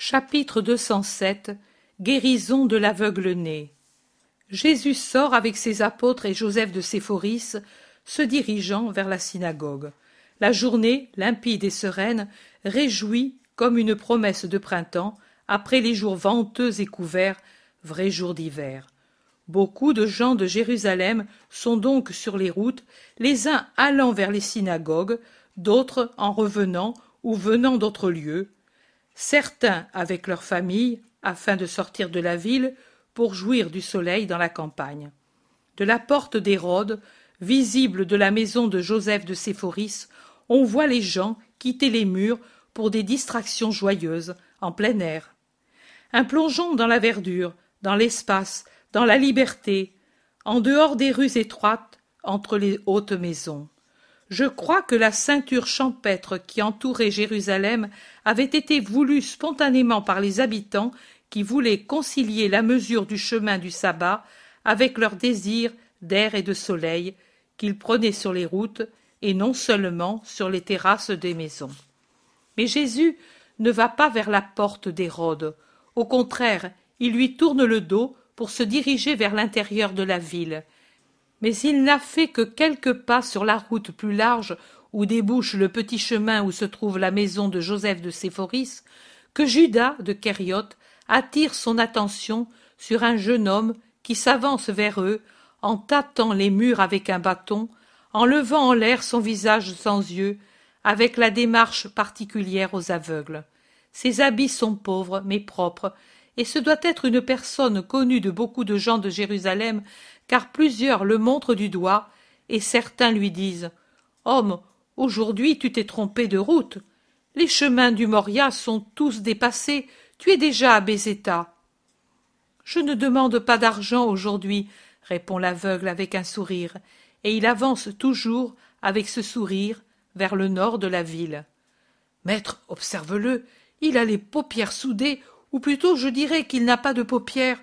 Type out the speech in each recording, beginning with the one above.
Chapitre 207 Guérison de l'aveugle-né Jésus sort avec ses apôtres et Joseph de Séphoris, se dirigeant vers la synagogue. La journée, limpide et sereine, réjouit comme une promesse de printemps, après les jours venteux et couverts, vrais jours d'hiver. Beaucoup de gens de Jérusalem sont donc sur les routes, les uns allant vers les synagogues, d'autres en revenant ou venant d'autres lieux, certains avec leurs familles, afin de sortir de la ville pour jouir du soleil dans la campagne. De la porte d'Hérode, visible de la maison de Joseph de Séphoris, on voit les gens quitter les murs pour des distractions joyeuses, en plein air. Un plongeon dans la verdure, dans l'espace, dans la liberté, en dehors des rues étroites, entre les hautes maisons. Je crois que la ceinture champêtre qui entourait Jérusalem avait été voulue spontanément par les habitants qui voulaient concilier la mesure du chemin du sabbat avec leur désir d'air et de soleil qu'ils prenaient sur les routes et non seulement sur les terrasses des maisons. Mais Jésus ne va pas vers la porte d'Hérode. Au contraire, il lui tourne le dos pour se diriger vers l'intérieur de la ville mais il n'a fait que quelques pas sur la route plus large où débouche le petit chemin où se trouve la maison de Joseph de Séphoris, que Judas de Kériot attire son attention sur un jeune homme qui s'avance vers eux en tâtant les murs avec un bâton, en levant en l'air son visage sans yeux, avec la démarche particulière aux aveugles. Ses habits sont pauvres mais propres, et ce doit être une personne connue de beaucoup de gens de Jérusalem car plusieurs le montrent du doigt, et certains lui disent Homme, aujourd'hui tu t'es trompé de route. Les chemins du Moria sont tous dépassés, tu es déjà à Bézéta. Je ne demande pas d'argent aujourd'hui, répond l'aveugle avec un sourire, et il avance toujours avec ce sourire vers le nord de la ville. Maître, observe-le, il a les paupières soudées, ou plutôt je dirais qu'il n'a pas de paupières,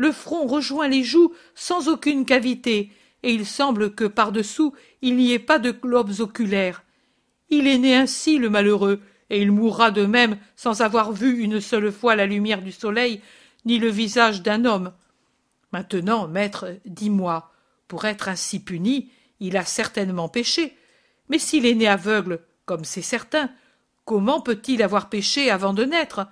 le front rejoint les joues sans aucune cavité, et il semble que par-dessous il n'y ait pas de globes oculaires. Il est né ainsi, le malheureux, et il mourra de même sans avoir vu une seule fois la lumière du soleil, ni le visage d'un homme. Maintenant, maître, dis-moi, pour être ainsi puni, il a certainement péché. Mais s'il est né aveugle, comme c'est certain, comment peut-il avoir péché avant de naître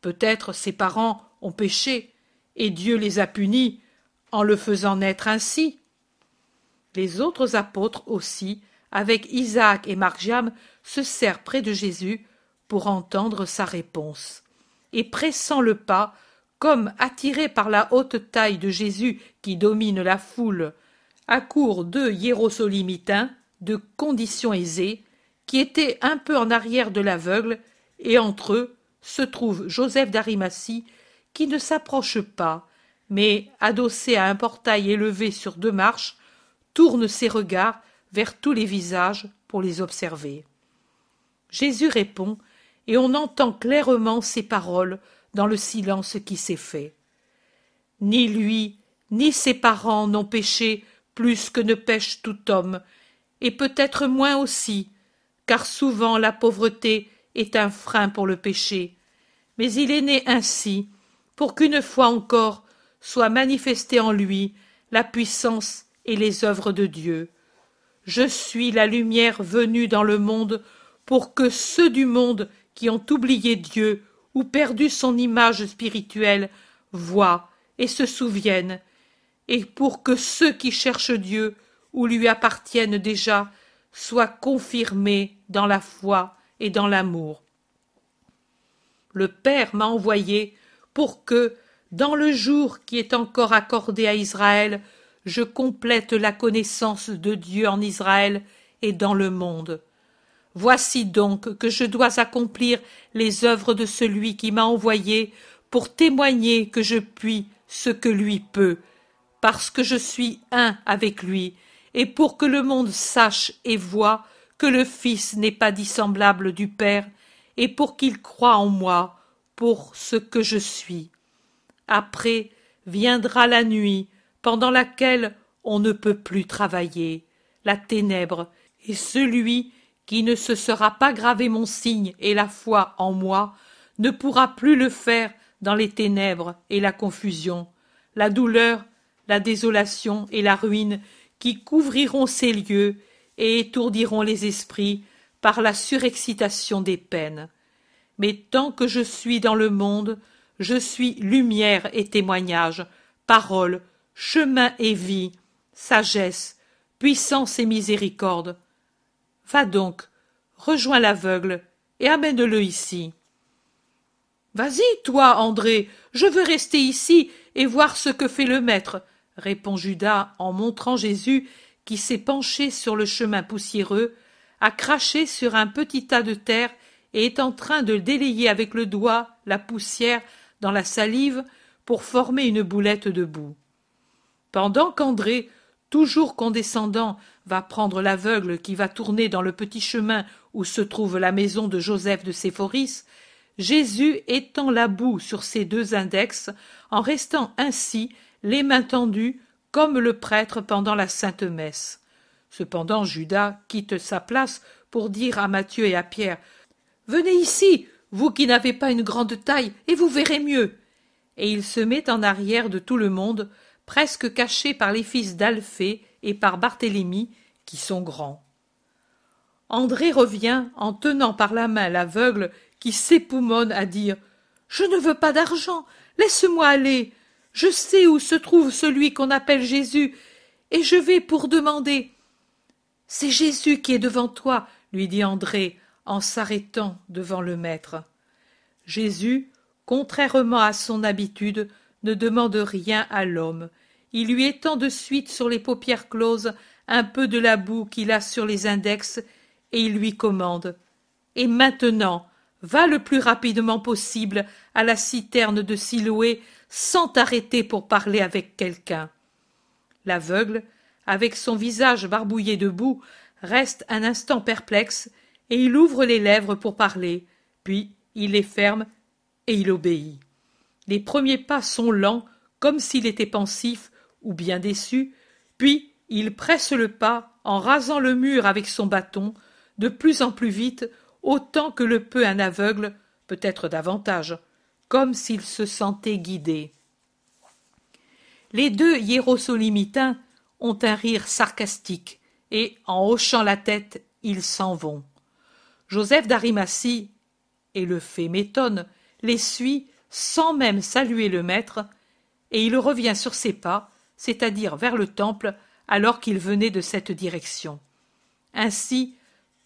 Peut-être ses parents ont péché, et Dieu les a punis en le faisant naître ainsi. Les autres apôtres aussi, avec Isaac et Marjam, se serrent près de Jésus pour entendre sa réponse. Et pressant le pas, comme attirés par la haute taille de Jésus qui domine la foule, accourent deux hiérosolimitains, de condition aisée, qui étaient un peu en arrière de l'aveugle, et entre eux se trouve Joseph d'Arimatie qui ne s'approche pas, mais, adossé à un portail élevé sur deux marches, tourne ses regards vers tous les visages pour les observer. Jésus répond, et on entend clairement ses paroles dans le silence qui s'est fait. Ni lui, ni ses parents n'ont péché plus que ne pêche tout homme, et peut-être moins aussi, car souvent la pauvreté est un frein pour le péché. Mais il est né ainsi, pour qu'une fois encore soient manifestées en lui la puissance et les œuvres de Dieu. Je suis la lumière venue dans le monde pour que ceux du monde qui ont oublié Dieu ou perdu son image spirituelle voient et se souviennent, et pour que ceux qui cherchent Dieu ou lui appartiennent déjà soient confirmés dans la foi et dans l'amour. Le Père m'a envoyé pour que, dans le jour qui est encore accordé à Israël, je complète la connaissance de Dieu en Israël et dans le monde. Voici donc que je dois accomplir les œuvres de celui qui m'a envoyé pour témoigner que je puis ce que lui peut, parce que je suis un avec lui, et pour que le monde sache et voie que le Fils n'est pas dissemblable du Père, et pour qu'il croie en moi, pour ce que je suis. Après viendra la nuit pendant laquelle on ne peut plus travailler, la ténèbre, et celui qui ne se sera pas gravé mon signe et la foi en moi ne pourra plus le faire dans les ténèbres et la confusion, la douleur, la désolation et la ruine qui couvriront ces lieux et étourdiront les esprits par la surexcitation des peines mais tant que je suis dans le monde, je suis lumière et témoignage, parole, chemin et vie, sagesse, puissance et miséricorde. Va donc, rejoins l'aveugle et amène-le ici. Vas-y, toi, André, je veux rester ici et voir ce que fait le maître, répond Judas en montrant Jésus qui s'est penché sur le chemin poussiéreux, a craché sur un petit tas de terre et est en train de délayer avec le doigt la poussière dans la salive pour former une boulette de boue. Pendant qu'André, toujours condescendant, va prendre l'aveugle qui va tourner dans le petit chemin où se trouve la maison de Joseph de Séphoris, Jésus étend la boue sur ses deux index, en restant ainsi les mains tendues comme le prêtre pendant la sainte messe. Cependant Judas quitte sa place pour dire à Matthieu et à Pierre Venez ici, vous qui n'avez pas une grande taille, et vous verrez mieux. Et il se met en arrière de tout le monde, presque caché par les fils d'Alphée et par Barthélemy, qui sont grands. André revient en tenant par la main l'aveugle qui s'époumonne à dire Je ne veux pas d'argent, laisse-moi aller. Je sais où se trouve celui qu'on appelle Jésus, et je vais pour demander. C'est Jésus qui est devant toi, lui dit André en s'arrêtant devant le maître. Jésus, contrairement à son habitude, ne demande rien à l'homme. Il lui étend de suite sur les paupières closes un peu de la boue qu'il a sur les index, et il lui commande. Et maintenant, va le plus rapidement possible à la citerne de Siloé sans t'arrêter pour parler avec quelqu'un. L'aveugle, avec son visage barbouillé de boue, reste un instant perplexe et il ouvre les lèvres pour parler, puis il les ferme et il obéit. Les premiers pas sont lents, comme s'il était pensif ou bien déçu, puis il presse le pas en rasant le mur avec son bâton, de plus en plus vite, autant que le peut un aveugle, peut-être davantage, comme s'il se sentait guidé. Les deux hiérosolimitains ont un rire sarcastique, et en hochant la tête, ils s'en vont. Joseph d'Arimathie, et le fait m'étonne, les suit sans même saluer le maître, et il revient sur ses pas, c'est-à-dire vers le temple, alors qu'il venait de cette direction. Ainsi,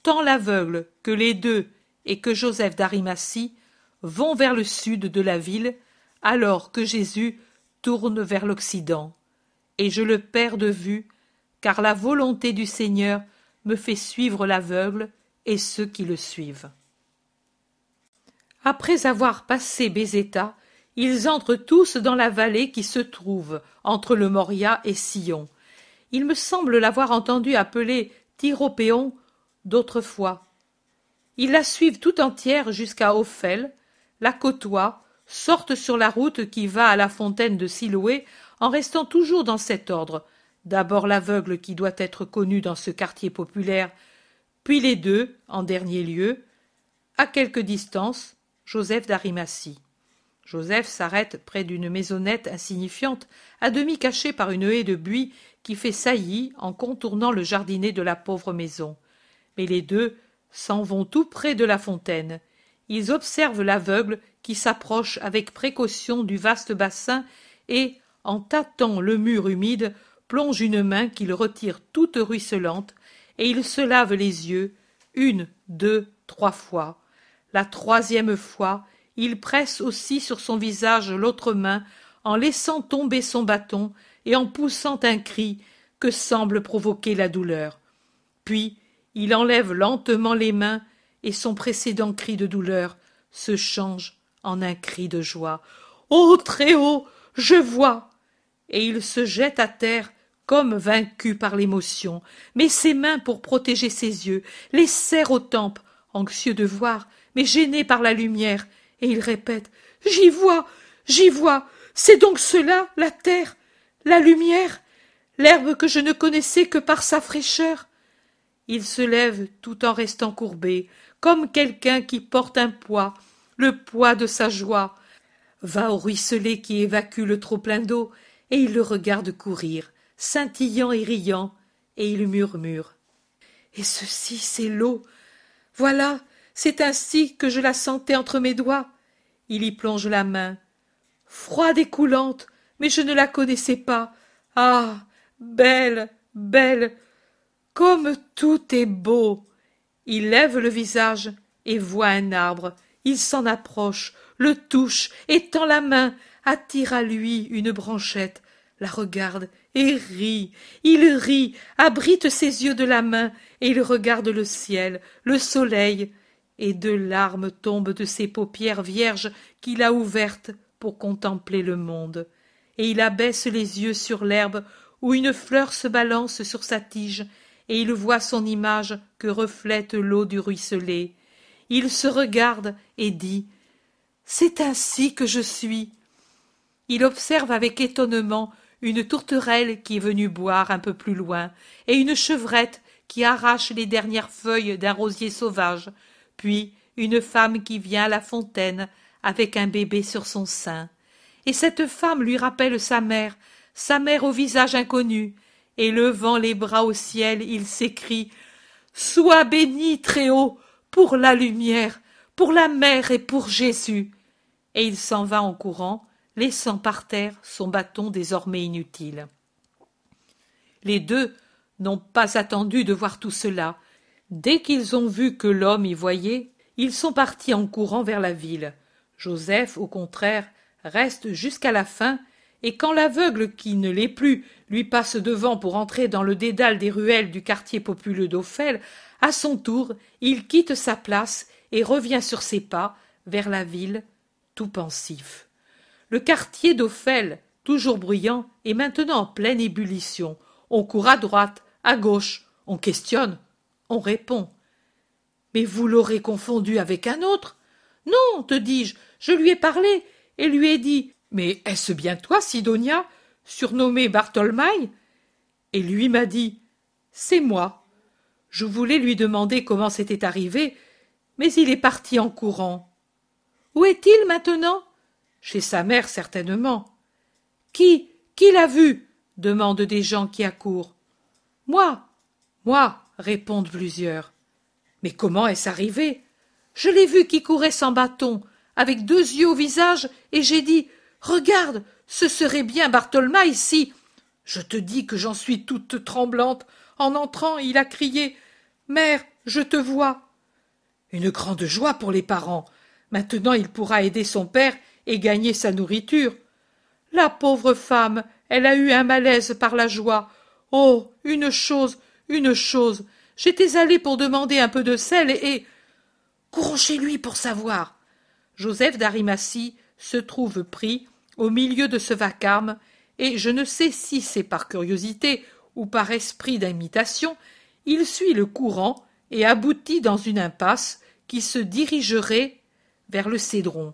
tant l'aveugle que les deux et que Joseph d'Arimatie vont vers le sud de la ville, alors que Jésus tourne vers l'Occident. Et je le perds de vue, car la volonté du Seigneur me fait suivre l'aveugle et ceux qui le suivent. Après avoir passé Bézéta, ils entrent tous dans la vallée qui se trouve entre le Moria et Sion. Il me semble l'avoir entendu appeler Tyropéon d'autrefois. Ils la suivent tout entière jusqu'à Ophel, la côtoient, sortent sur la route qui va à la fontaine de Siloué en restant toujours dans cet ordre. D'abord l'aveugle qui doit être connu dans ce quartier populaire, puis les deux, en dernier lieu, à quelque distance, Joseph d'Arimatie. Joseph s'arrête près d'une maisonnette insignifiante, à demi cachée par une haie de buis qui fait saillie en contournant le jardinet de la pauvre maison. Mais les deux s'en vont tout près de la fontaine. Ils observent l'aveugle qui s'approche avec précaution du vaste bassin et, en tâtant le mur humide, plonge une main qu'il retire toute ruisselante et il se lave les yeux une, deux, trois fois. La troisième fois, il presse aussi sur son visage l'autre main en laissant tomber son bâton et en poussant un cri que semble provoquer la douleur. Puis il enlève lentement les mains et son précédent cri de douleur se change en un cri de joie. Ô oh, Très-Haut, je vois et il se jette à terre comme vaincu par l'émotion, met ses mains pour protéger ses yeux, les serre aux tempes, anxieux de voir, mais gêné par la lumière, et il répète J'y vois, j'y vois, c'est donc cela, la terre, la lumière, l'herbe que je ne connaissais que par sa fraîcheur. Il se lève tout en restant courbé, comme quelqu'un qui porte un poids, le poids de sa joie, va au ruisselé qui évacue le trop-plein d'eau, et il le regarde courir scintillant et riant, et il murmure. Et ceci, c'est l'eau. Voilà, c'est ainsi que je la sentais entre mes doigts. Il y plonge la main. Froide et coulante, mais je ne la connaissais pas. Ah. Belle. Belle. Comme tout est beau. Il lève le visage et voit un arbre. Il s'en approche, le touche, étend la main, attire à lui une branchette, la regarde et rit, il rit, abrite ses yeux de la main, et il regarde le ciel, le soleil, et deux larmes tombent de ses paupières vierges qu'il a ouvertes pour contempler le monde, et il abaisse les yeux sur l'herbe où une fleur se balance sur sa tige, et il voit son image que reflète l'eau du ruisselé. Il se regarde et dit C'est ainsi que je suis. Il observe avec étonnement une tourterelle qui est venue boire un peu plus loin, et une chevrette qui arrache les dernières feuilles d'un rosier sauvage, puis une femme qui vient à la fontaine avec un bébé sur son sein. Et cette femme lui rappelle sa mère, sa mère au visage inconnu, et levant les bras au ciel, il s'écrie Sois béni, très haut, pour la lumière, pour la mère et pour Jésus. Et il s'en va en courant, laissant par terre son bâton désormais inutile. Les deux n'ont pas attendu de voir tout cela. Dès qu'ils ont vu que l'homme y voyait, ils sont partis en courant vers la ville. Joseph, au contraire, reste jusqu'à la fin, et quand l'aveugle qui ne l'est plus lui passe devant pour entrer dans le dédale des ruelles du quartier populeux d'Ophel, à son tour, il quitte sa place et revient sur ses pas vers la ville, tout pensif. Le quartier d'Ophel, toujours bruyant, est maintenant en pleine ébullition. On court à droite, à gauche, on questionne, on répond. Mais vous l'aurez confondu avec un autre Non, te dis-je, je lui ai parlé et lui ai dit Mais est-ce bien toi, Sidonia, surnommé Bartholmaï Et lui m'a dit C'est moi. Je voulais lui demander comment c'était arrivé, mais il est parti en courant. Où est-il maintenant chez sa mère, certainement. Qui Qui l'a vu demandent des gens qui accourent. Moi Moi répondent plusieurs. Mais comment est-ce arrivé Je l'ai vu qui courait sans bâton, avec deux yeux au visage, et j'ai dit Regarde, ce serait bien Bartholma ici. Je te dis que j'en suis toute tremblante. En entrant, il a crié Mère, je te vois. Une grande joie pour les parents. Maintenant il pourra aider son père et gagner sa nourriture. La pauvre femme, elle a eu un malaise par la joie. Oh. Une chose, une chose. J'étais allé pour demander un peu de sel et. Courons chez lui pour savoir. Joseph d'Arimatie se trouve pris au milieu de ce vacarme, et je ne sais si c'est par curiosité ou par esprit d'imitation, il suit le courant et aboutit dans une impasse qui se dirigerait vers le cédron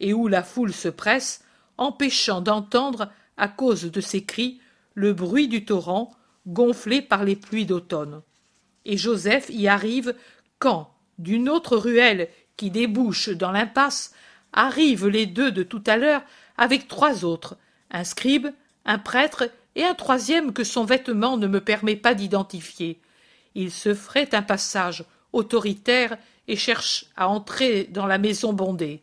et où la foule se presse, empêchant d'entendre, à cause de ses cris, le bruit du torrent gonflé par les pluies d'automne. Et Joseph y arrive quand, d'une autre ruelle qui débouche dans l'impasse, arrivent les deux de tout à l'heure avec trois autres, un scribe, un prêtre et un troisième que son vêtement ne me permet pas d'identifier. Il se ferait un passage autoritaire et cherche à entrer dans la maison bondée.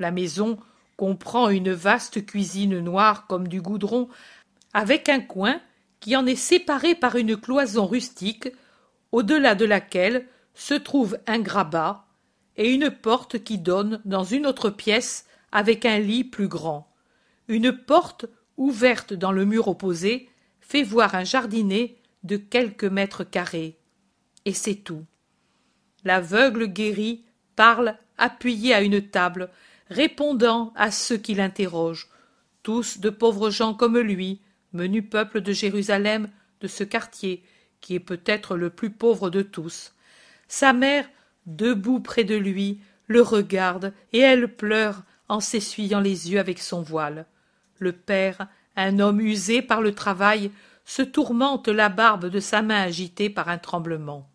La maison comprend une vaste cuisine noire comme du goudron, avec un coin qui en est séparé par une cloison rustique, au-delà de laquelle se trouve un grabat et une porte qui donne dans une autre pièce avec un lit plus grand. Une porte ouverte dans le mur opposé fait voir un jardinet de quelques mètres carrés. Et c'est tout. L'aveugle guéri parle appuyé à une table répondant à ceux qui l'interrogent, tous de pauvres gens comme lui, menu peuple de Jérusalem, de ce quartier, qui est peut-être le plus pauvre de tous. Sa mère, debout près de lui, le regarde et elle pleure en s'essuyant les yeux avec son voile. Le père, un homme usé par le travail, se tourmente la barbe de sa main agitée par un tremblement.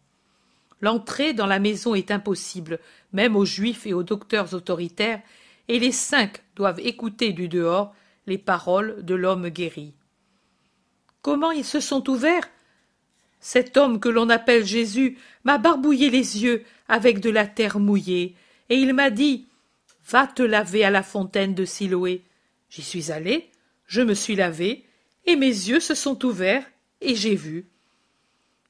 L'entrée dans la maison est impossible, même aux juifs et aux docteurs autoritaires et les cinq doivent écouter du dehors les paroles de l'homme guéri. Comment ils se sont ouverts Cet homme que l'on appelle Jésus m'a barbouillé les yeux avec de la terre mouillée, et il m'a dit Va te laver à la fontaine de Siloé. J'y suis allé, je me suis lavé, et mes yeux se sont ouverts, et j'ai vu.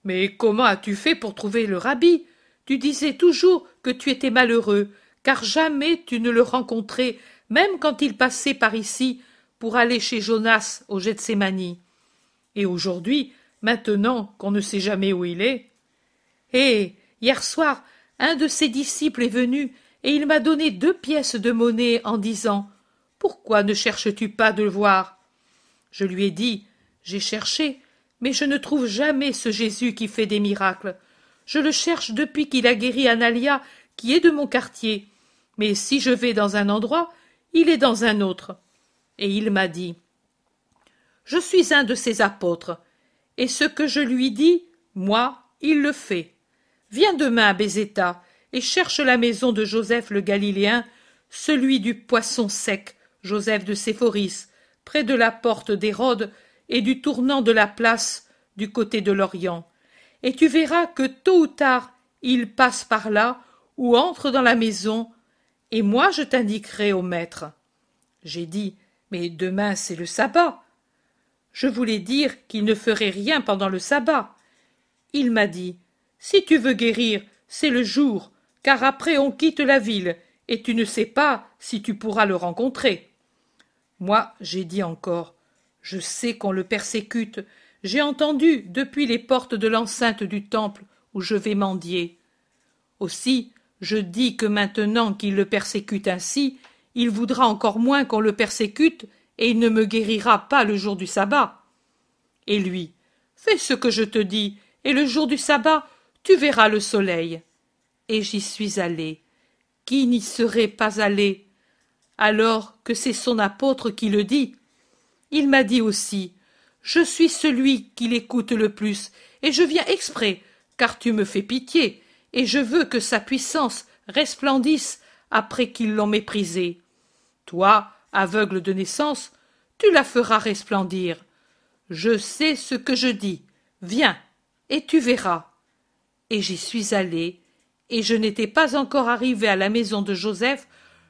Mais comment as-tu fait pour trouver le rabbi Tu disais toujours que tu étais malheureux, car jamais tu ne le rencontrais, même quand il passait par ici pour aller chez Jonas au Gethsemane. Et aujourd'hui, maintenant qu'on ne sait jamais où il est. Eh. Hier soir, un de ses disciples est venu, et il m'a donné deux pièces de monnaie en disant. Pourquoi ne cherches tu pas de le voir? Je lui ai dit. J'ai cherché, mais je ne trouve jamais ce Jésus qui fait des miracles. Je le cherche depuis qu'il a guéri Analia, qui est de mon quartier, mais si je vais dans un endroit, il est dans un autre. Et il m'a dit Je suis un de ses apôtres, et ce que je lui dis, moi, il le fait. Viens demain à Bézéta et cherche la maison de Joseph le Galiléen, celui du poisson sec, Joseph de Séphoris, près de la porte d'Hérode et du tournant de la place du côté de l'Orient. Et tu verras que tôt ou tard il passe par là ou entre dans la maison et moi je t'indiquerai au maître. J'ai dit Mais demain c'est le sabbat. Je voulais dire qu'il ne ferait rien pendant le sabbat. Il m'a dit Si tu veux guérir, c'est le jour, car après on quitte la ville, et tu ne sais pas si tu pourras le rencontrer. Moi, j'ai dit encore Je sais qu'on le persécute. J'ai entendu depuis les portes de l'enceinte du temple où je vais mendier. Aussi, je dis que maintenant qu'il le persécute ainsi, il voudra encore moins qu'on le persécute, et il ne me guérira pas le jour du sabbat. Et lui, fais ce que je te dis, et le jour du sabbat, tu verras le soleil. Et j'y suis allé. Qui n'y serait pas allé Alors que c'est son apôtre qui le dit. Il m'a dit aussi Je suis celui qui l'écoute le plus, et je viens exprès, car tu me fais pitié, et je veux que sa puissance resplendisse après qu'ils l'ont méprisée. Toi, aveugle de naissance, tu la feras resplendir. Je sais ce que je dis. Viens, et tu verras. Et j'y suis allé, et je n'étais pas encore arrivé à la maison de Joseph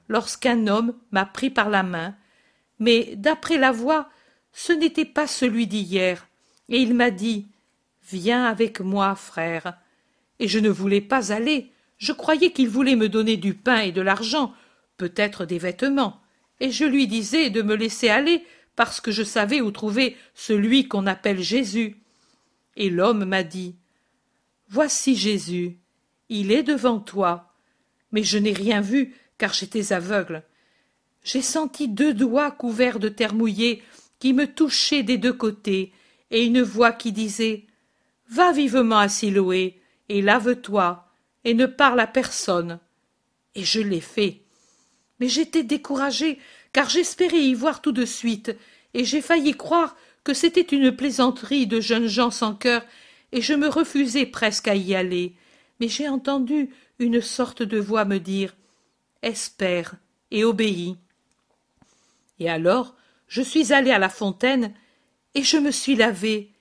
lorsqu'un homme m'a pris par la main. Mais d'après la voix, ce n'était pas celui d'hier, et il m'a dit Viens avec moi, frère et je ne voulais pas aller. Je croyais qu'il voulait me donner du pain et de l'argent, peut-être des vêtements, et je lui disais de me laisser aller parce que je savais où trouver celui qu'on appelle Jésus. Et l'homme m'a dit Voici Jésus, il est devant toi. Mais je n'ai rien vu car j'étais aveugle. J'ai senti deux doigts couverts de terre mouillée qui me touchaient des deux côtés, et une voix qui disait Va vivement à Siloé, et lave-toi, et ne parle à personne. Et je l'ai fait. Mais j'étais découragée, car j'espérais y voir tout de suite, et j'ai failli croire que c'était une plaisanterie de jeunes gens sans cœur, et je me refusais presque à y aller. Mais j'ai entendu une sorte de voix me dire Espère et obéis. Et alors, je suis allée à la fontaine, et je me suis lavée,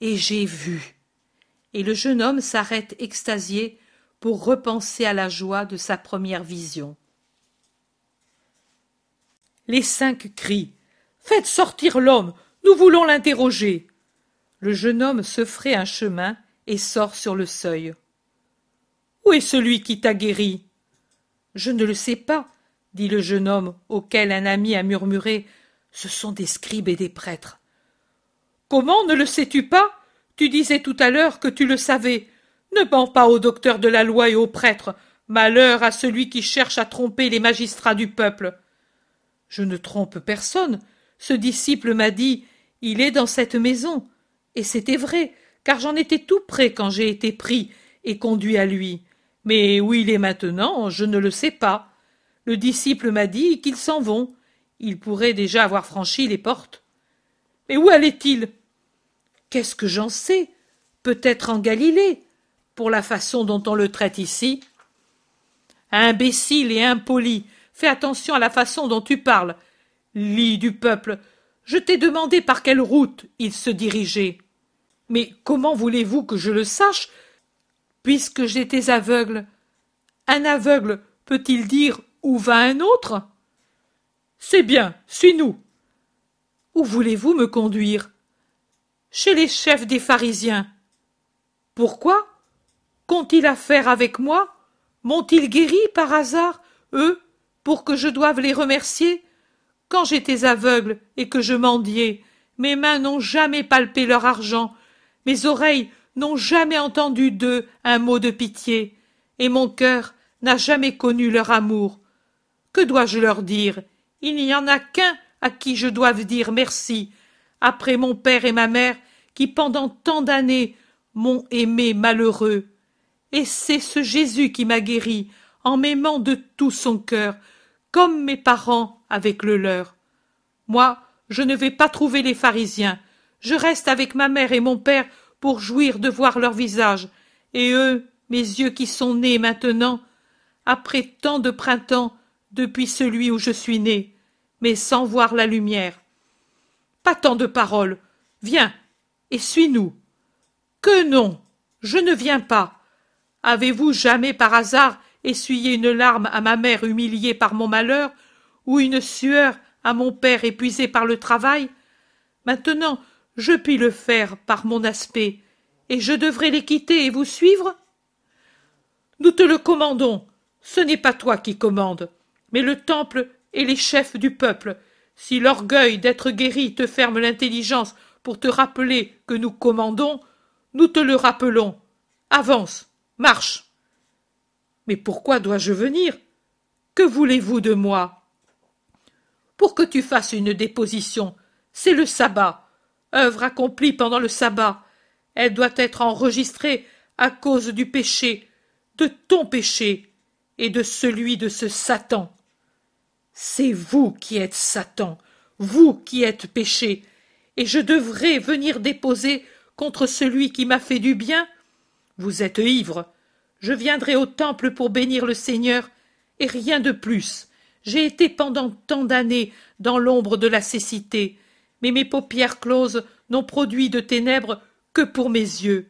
et j'ai vu et le jeune homme s'arrête extasié pour repenser à la joie de sa première vision. Les cinq crient. Faites sortir l'homme. Nous voulons l'interroger. Le jeune homme se fraye un chemin et sort sur le seuil. Où est celui qui t'a guéri? Je ne le sais pas, dit le jeune homme, auquel un ami a murmuré. Ce sont des scribes et des prêtres. Comment ne le sais tu pas? Tu disais tout à l'heure que tu le savais. Ne pense pas au docteur de la loi et aux prêtres. Malheur à celui qui cherche à tromper les magistrats du peuple. Je ne trompe personne. Ce disciple m'a dit Il est dans cette maison. Et c'était vrai, car j'en étais tout près quand j'ai été pris et conduit à lui. Mais où il est maintenant, je ne le sais pas. Le disciple m'a dit qu'ils s'en vont. Il pourrait déjà avoir franchi les portes. Mais où allait-il Qu'est-ce que j'en sais Peut-être en Galilée, pour la façon dont on le traite ici. Imbécile et impoli, fais attention à la façon dont tu parles. lit du peuple, je t'ai demandé par quelle route il se dirigeait. Mais comment voulez-vous que je le sache, puisque j'étais aveugle Un aveugle peut-il dire où va un autre C'est bien, suis-nous. Où voulez-vous me conduire chez les chefs des pharisiens. Pourquoi Qu'ont-ils à faire avec moi M'ont-ils guéri par hasard, eux, pour que je doive les remercier Quand j'étais aveugle et que je mendiais, mes mains n'ont jamais palpé leur argent, mes oreilles n'ont jamais entendu d'eux un mot de pitié, et mon cœur n'a jamais connu leur amour. Que dois-je leur dire Il n'y en a qu'un à qui je doive dire merci, après mon père et ma mère, qui pendant tant d'années m'ont aimé malheureux. Et c'est ce Jésus qui m'a guéri, en m'aimant de tout son cœur, comme mes parents avec le leur. Moi, je ne vais pas trouver les pharisiens. Je reste avec ma mère et mon père pour jouir de voir leur visage, et eux, mes yeux qui sont nés maintenant, après tant de printemps, depuis celui où je suis né, mais sans voir la lumière tant de paroles. Viens, et suis-nous. Que non, je ne viens pas. Avez-vous jamais par hasard essuyé une larme à ma mère humiliée par mon malheur, ou une sueur à mon père épuisé par le travail Maintenant, je puis le faire par mon aspect, et je devrais les quitter et vous suivre Nous te le commandons. Ce n'est pas toi qui commandes, mais le temple et les chefs du peuple, si l'orgueil d'être guéri te ferme l'intelligence pour te rappeler que nous commandons, nous te le rappelons. Avance, marche. Mais pourquoi dois-je venir Que voulez-vous de moi Pour que tu fasses une déposition. C'est le sabbat. Œuvre accomplie pendant le sabbat. Elle doit être enregistrée à cause du péché, de ton péché et de celui de ce Satan. C'est vous qui êtes Satan, vous qui êtes péché, et je devrais venir déposer contre celui qui m'a fait du bien Vous êtes ivre. Je viendrai au temple pour bénir le Seigneur, et rien de plus. J'ai été pendant tant d'années dans l'ombre de la cécité, mais mes paupières closes n'ont produit de ténèbres que pour mes yeux.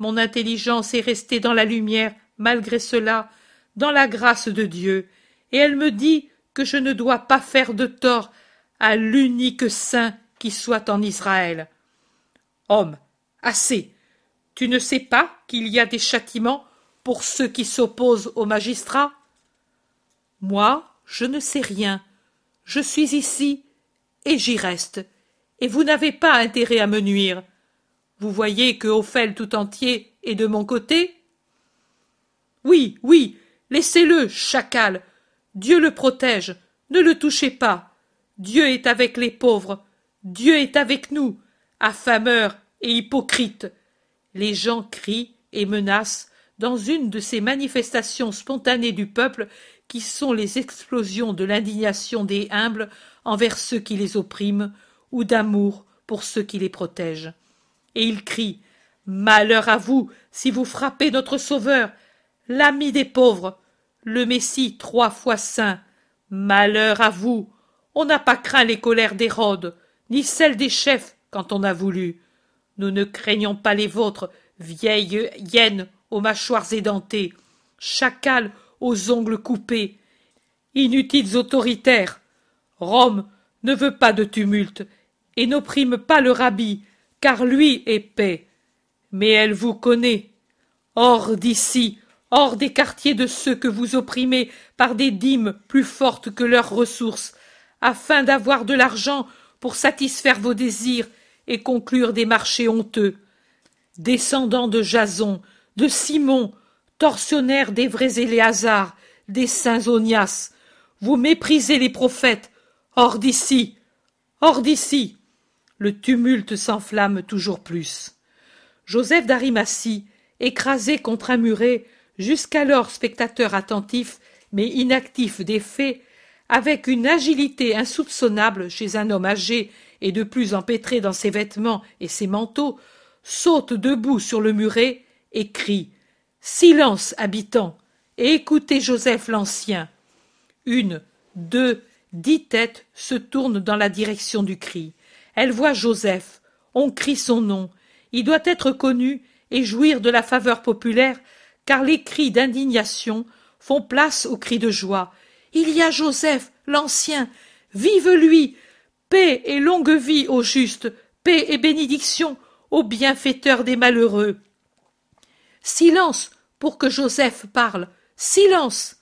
Mon intelligence est restée dans la lumière, malgré cela, dans la grâce de Dieu, et elle me dit je ne dois pas faire de tort à l'unique saint qui soit en Israël. Homme, assez. Tu ne sais pas qu'il y a des châtiments pour ceux qui s'opposent aux magistrats? Moi, je ne sais rien. Je suis ici, et j'y reste, et vous n'avez pas intérêt à me nuire. Vous voyez que Ophel tout entier est de mon côté? Oui, oui, laissez le, chacal, Dieu le protège. Ne le touchez pas. Dieu est avec les pauvres. Dieu est avec nous. Affameurs et hypocrites. Les gens crient et menacent dans une de ces manifestations spontanées du peuple qui sont les explosions de l'indignation des humbles envers ceux qui les oppriment ou d'amour pour ceux qui les protègent. Et ils crient Malheur à vous si vous frappez notre Sauveur, l'ami des pauvres, le Messie trois fois saint. Malheur à vous. On n'a pas craint les colères d'Hérode, ni celles des chefs quand on a voulu. Nous ne craignons pas les vôtres, vieilles hyènes aux mâchoires édentées, chacals aux ongles coupés, inutiles autoritaires. Rome ne veut pas de tumulte et n'opprime pas le rabbi, car lui est paix. Mais elle vous connaît. Hors d'ici, hors des quartiers de ceux que vous opprimez par des dîmes plus fortes que leurs ressources, afin d'avoir de l'argent pour satisfaire vos désirs et conclure des marchés honteux. Descendants de Jason, de Simon, torsionnaires des vrais Éléazar, des saints Onias, vous méprisez les prophètes, hors d'ici, hors d'ici. Le tumulte s'enflamme toujours plus. Joseph d'Arimatie, écrasé contre un muret, jusqu'alors spectateur attentif mais inactif des faits, avec une agilité insoupçonnable chez un homme âgé et de plus empêtré dans ses vêtements et ses manteaux, saute debout sur le muret et crie Silence, habitants, et écoutez Joseph l'Ancien. Une, deux, dix têtes se tournent dans la direction du cri. Elle voit Joseph. On crie son nom. Il doit être connu et jouir de la faveur populaire car les cris d'indignation font place aux cris de joie. Il y a Joseph, l'ancien. Vive lui. Paix et longue vie au juste. paix et bénédiction au bienfaiteur des malheureux. Silence pour que Joseph parle. Silence.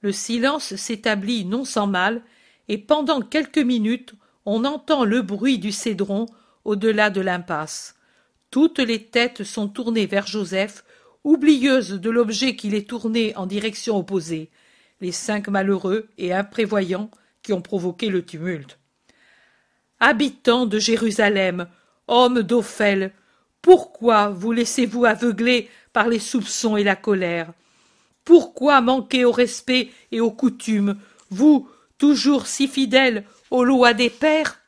Le silence s'établit non sans mal, et pendant quelques minutes on entend le bruit du cédron au delà de l'impasse. Toutes les têtes sont tournées vers Joseph, oublieuses de l'objet qui les tournait en direction opposée, les cinq malheureux et imprévoyants qui ont provoqué le tumulte. Habitants de Jérusalem, hommes d'Ophel, pourquoi vous laissez-vous aveugler par les soupçons et la colère Pourquoi manquer au respect et aux coutumes, vous, toujours si fidèles aux lois des pères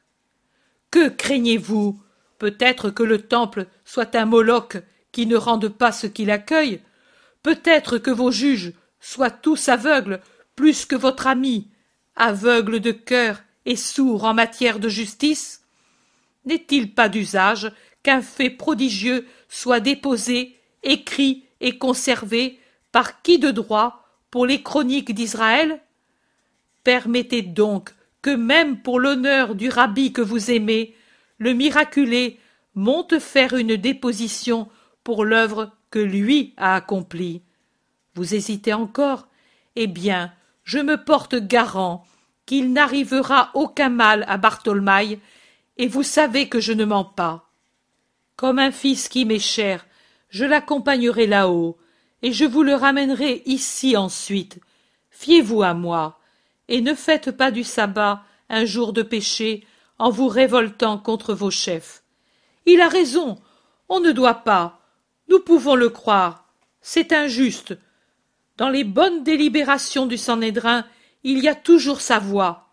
Que craignez-vous Peut-être que le temple soit un Moloch qui ne rendent pas ce qu'il accueille, peut-être que vos juges soient tous aveugles plus que votre ami, aveugle de cœur et sourd en matière de justice N'est-il pas d'usage qu'un fait prodigieux soit déposé, écrit et conservé par qui de droit pour les chroniques d'Israël Permettez donc que même pour l'honneur du rabbi que vous aimez, le miraculé monte faire une déposition pour l'œuvre que lui a accomplie. Vous hésitez encore Eh bien, je me porte garant qu'il n'arrivera aucun mal à Bartholmaï, et vous savez que je ne mens pas. Comme un fils qui m'est cher, je l'accompagnerai là-haut, et je vous le ramènerai ici ensuite. Fiez-vous à moi, et ne faites pas du sabbat un jour de péché en vous révoltant contre vos chefs. Il a raison, on ne doit pas, nous pouvons le croire. C'est injuste. Dans les bonnes délibérations du Sanhédrin, il y a toujours sa voix.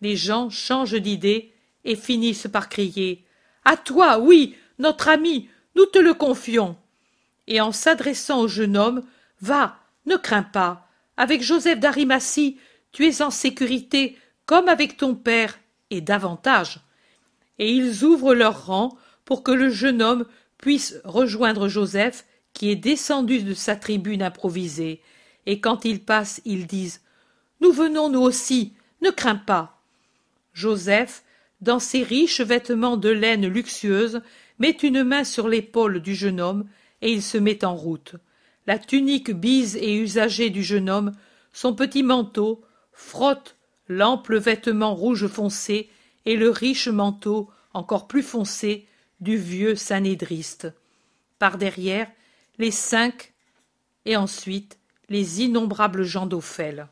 Les gens changent d'idée et finissent par crier À toi, oui, notre ami, nous te le confions. Et en s'adressant au jeune homme, Va, ne crains pas. Avec Joseph d'Arimatie, tu es en sécurité comme avec ton père et davantage. Et ils ouvrent leurs rangs pour que le jeune homme puissent rejoindre Joseph qui est descendu de sa tribune improvisée, et quand ils passent, ils disent Nous venons nous aussi, ne crains pas. Joseph, dans ses riches vêtements de laine luxueuse, met une main sur l'épaule du jeune homme, et il se met en route. La tunique bise et usagée du jeune homme, son petit manteau, frotte l'ample vêtement rouge foncé et le riche manteau, encore plus foncé, du vieux sanédriste. Par derrière, les cinq, et ensuite les innombrables gens d'Ophel.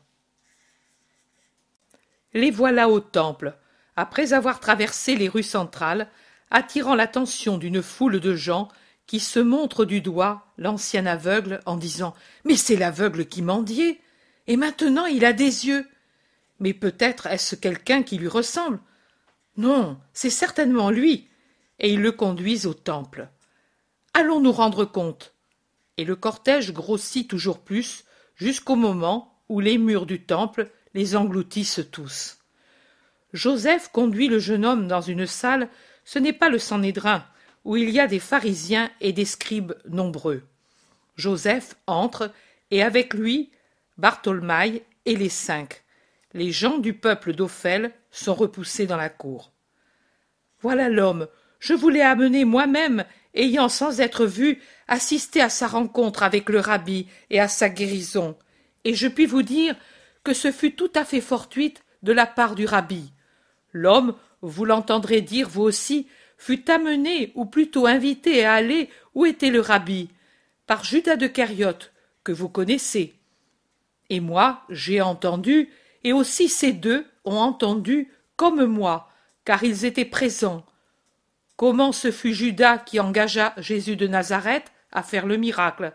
Les voilà au temple, après avoir traversé les rues centrales, attirant l'attention d'une foule de gens qui se montrent du doigt l'ancien aveugle en disant Mais c'est l'aveugle qui mendiait Et maintenant il a des yeux Mais peut-être est-ce quelqu'un qui lui ressemble Non, c'est certainement lui et ils le conduisent au temple. Allons nous rendre compte. Et le cortège grossit toujours plus, jusqu'au moment où les murs du temple les engloutissent tous. Joseph conduit le jeune homme dans une salle, ce n'est pas le Sanhédrin, où il y a des pharisiens et des scribes nombreux. Joseph entre, et avec lui Bartholmaï et les cinq. Les gens du peuple d'Ophel sont repoussés dans la cour. Voilà l'homme je voulais amener moi-même, ayant sans être vu, assisté à sa rencontre avec le rabbi et à sa guérison. Et je puis vous dire que ce fut tout à fait fortuite de la part du rabbi. L'homme, vous l'entendrez dire vous aussi, fut amené, ou plutôt invité à aller où était le rabbi, par Judas de Cariote, que vous connaissez. Et moi, j'ai entendu, et aussi ces deux ont entendu, comme moi, car ils étaient présents, Comment ce fut Judas qui engagea Jésus de Nazareth à faire le miracle.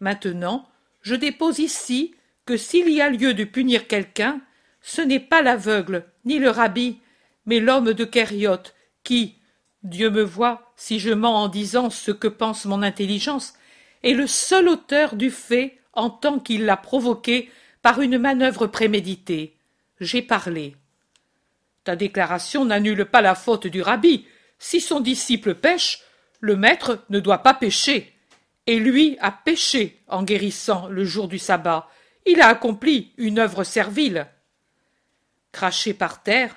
Maintenant, je dépose ici que s'il y a lieu de punir quelqu'un, ce n'est pas l'aveugle, ni le rabbi, mais l'homme de Kériote, qui, Dieu me voit si je mens en disant ce que pense mon intelligence, est le seul auteur du fait en tant qu'il l'a provoqué par une manœuvre préméditée. J'ai parlé. Ta déclaration n'annule pas la faute du rabbi, si son disciple pêche, le maître ne doit pas pécher. Et lui a péché en guérissant le jour du sabbat. Il a accompli une œuvre servile. Cracher par terre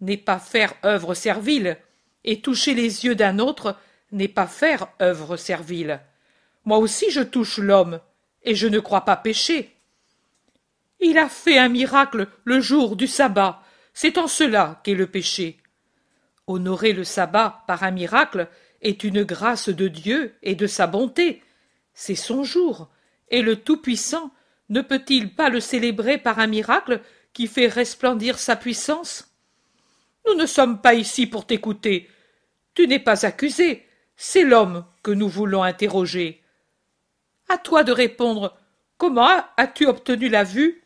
n'est pas faire œuvre servile, et toucher les yeux d'un autre n'est pas faire œuvre servile. Moi aussi je touche l'homme, et je ne crois pas pécher. Il a fait un miracle le jour du sabbat, c'est en cela qu'est le péché. Honorer le sabbat par un miracle est une grâce de Dieu et de sa bonté. C'est son jour, et le Tout-Puissant ne peut-il pas le célébrer par un miracle qui fait resplendir sa puissance Nous ne sommes pas ici pour t'écouter. Tu n'es pas accusé, c'est l'homme que nous voulons interroger. À toi de répondre. Comment as-tu obtenu la vue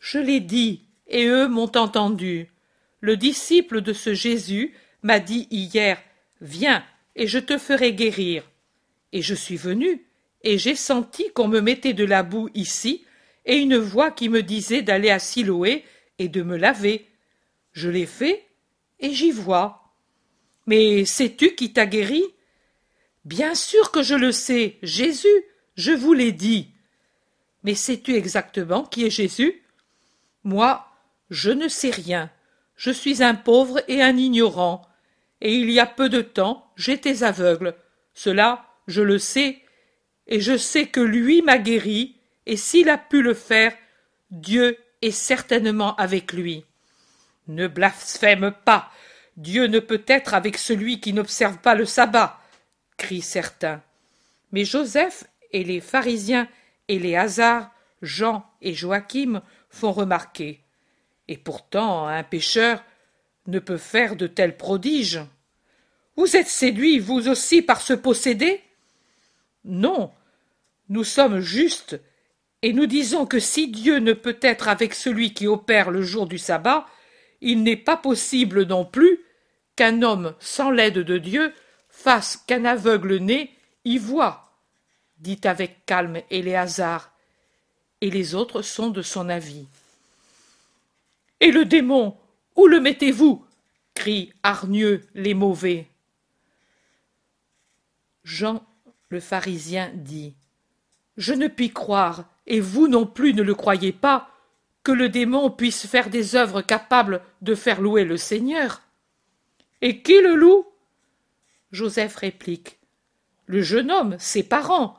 Je l'ai dit, et eux m'ont entendu. Le disciple de ce Jésus m'a dit hier Viens, et je te ferai guérir. Et je suis venu, et j'ai senti qu'on me mettait de la boue ici, et une voix qui me disait d'aller à Siloé et de me laver. Je l'ai fait, et j'y vois. Mais sais-tu qui t'a guéri Bien sûr que je le sais, Jésus, je vous l'ai dit. Mais sais-tu exactement qui est Jésus Moi, je ne sais rien je suis un pauvre et un ignorant, et il y a peu de temps j'étais aveugle. Cela, je le sais, et je sais que lui m'a guéri, et s'il a pu le faire, Dieu est certainement avec lui. Ne blasphème pas. Dieu ne peut être avec celui qui n'observe pas le sabbat. crient certains. Mais Joseph et les pharisiens et les hasards, Jean et Joachim, font remarquer. Et pourtant un pécheur ne peut faire de tels prodiges. Vous êtes séduits, vous aussi, par ce possédé? Non. Nous sommes justes, et nous disons que si Dieu ne peut être avec celui qui opère le jour du sabbat, il n'est pas possible non plus qu'un homme sans l'aide de Dieu fasse qu'un aveugle né y voie, dit avec calme Éléazar, et les autres sont de son avis et le démon où le mettez-vous Crie hargneux les mauvais jean le pharisien dit je ne puis croire et vous non plus ne le croyez pas que le démon puisse faire des œuvres capables de faire louer le seigneur et qui le loue joseph réplique le jeune homme ses parents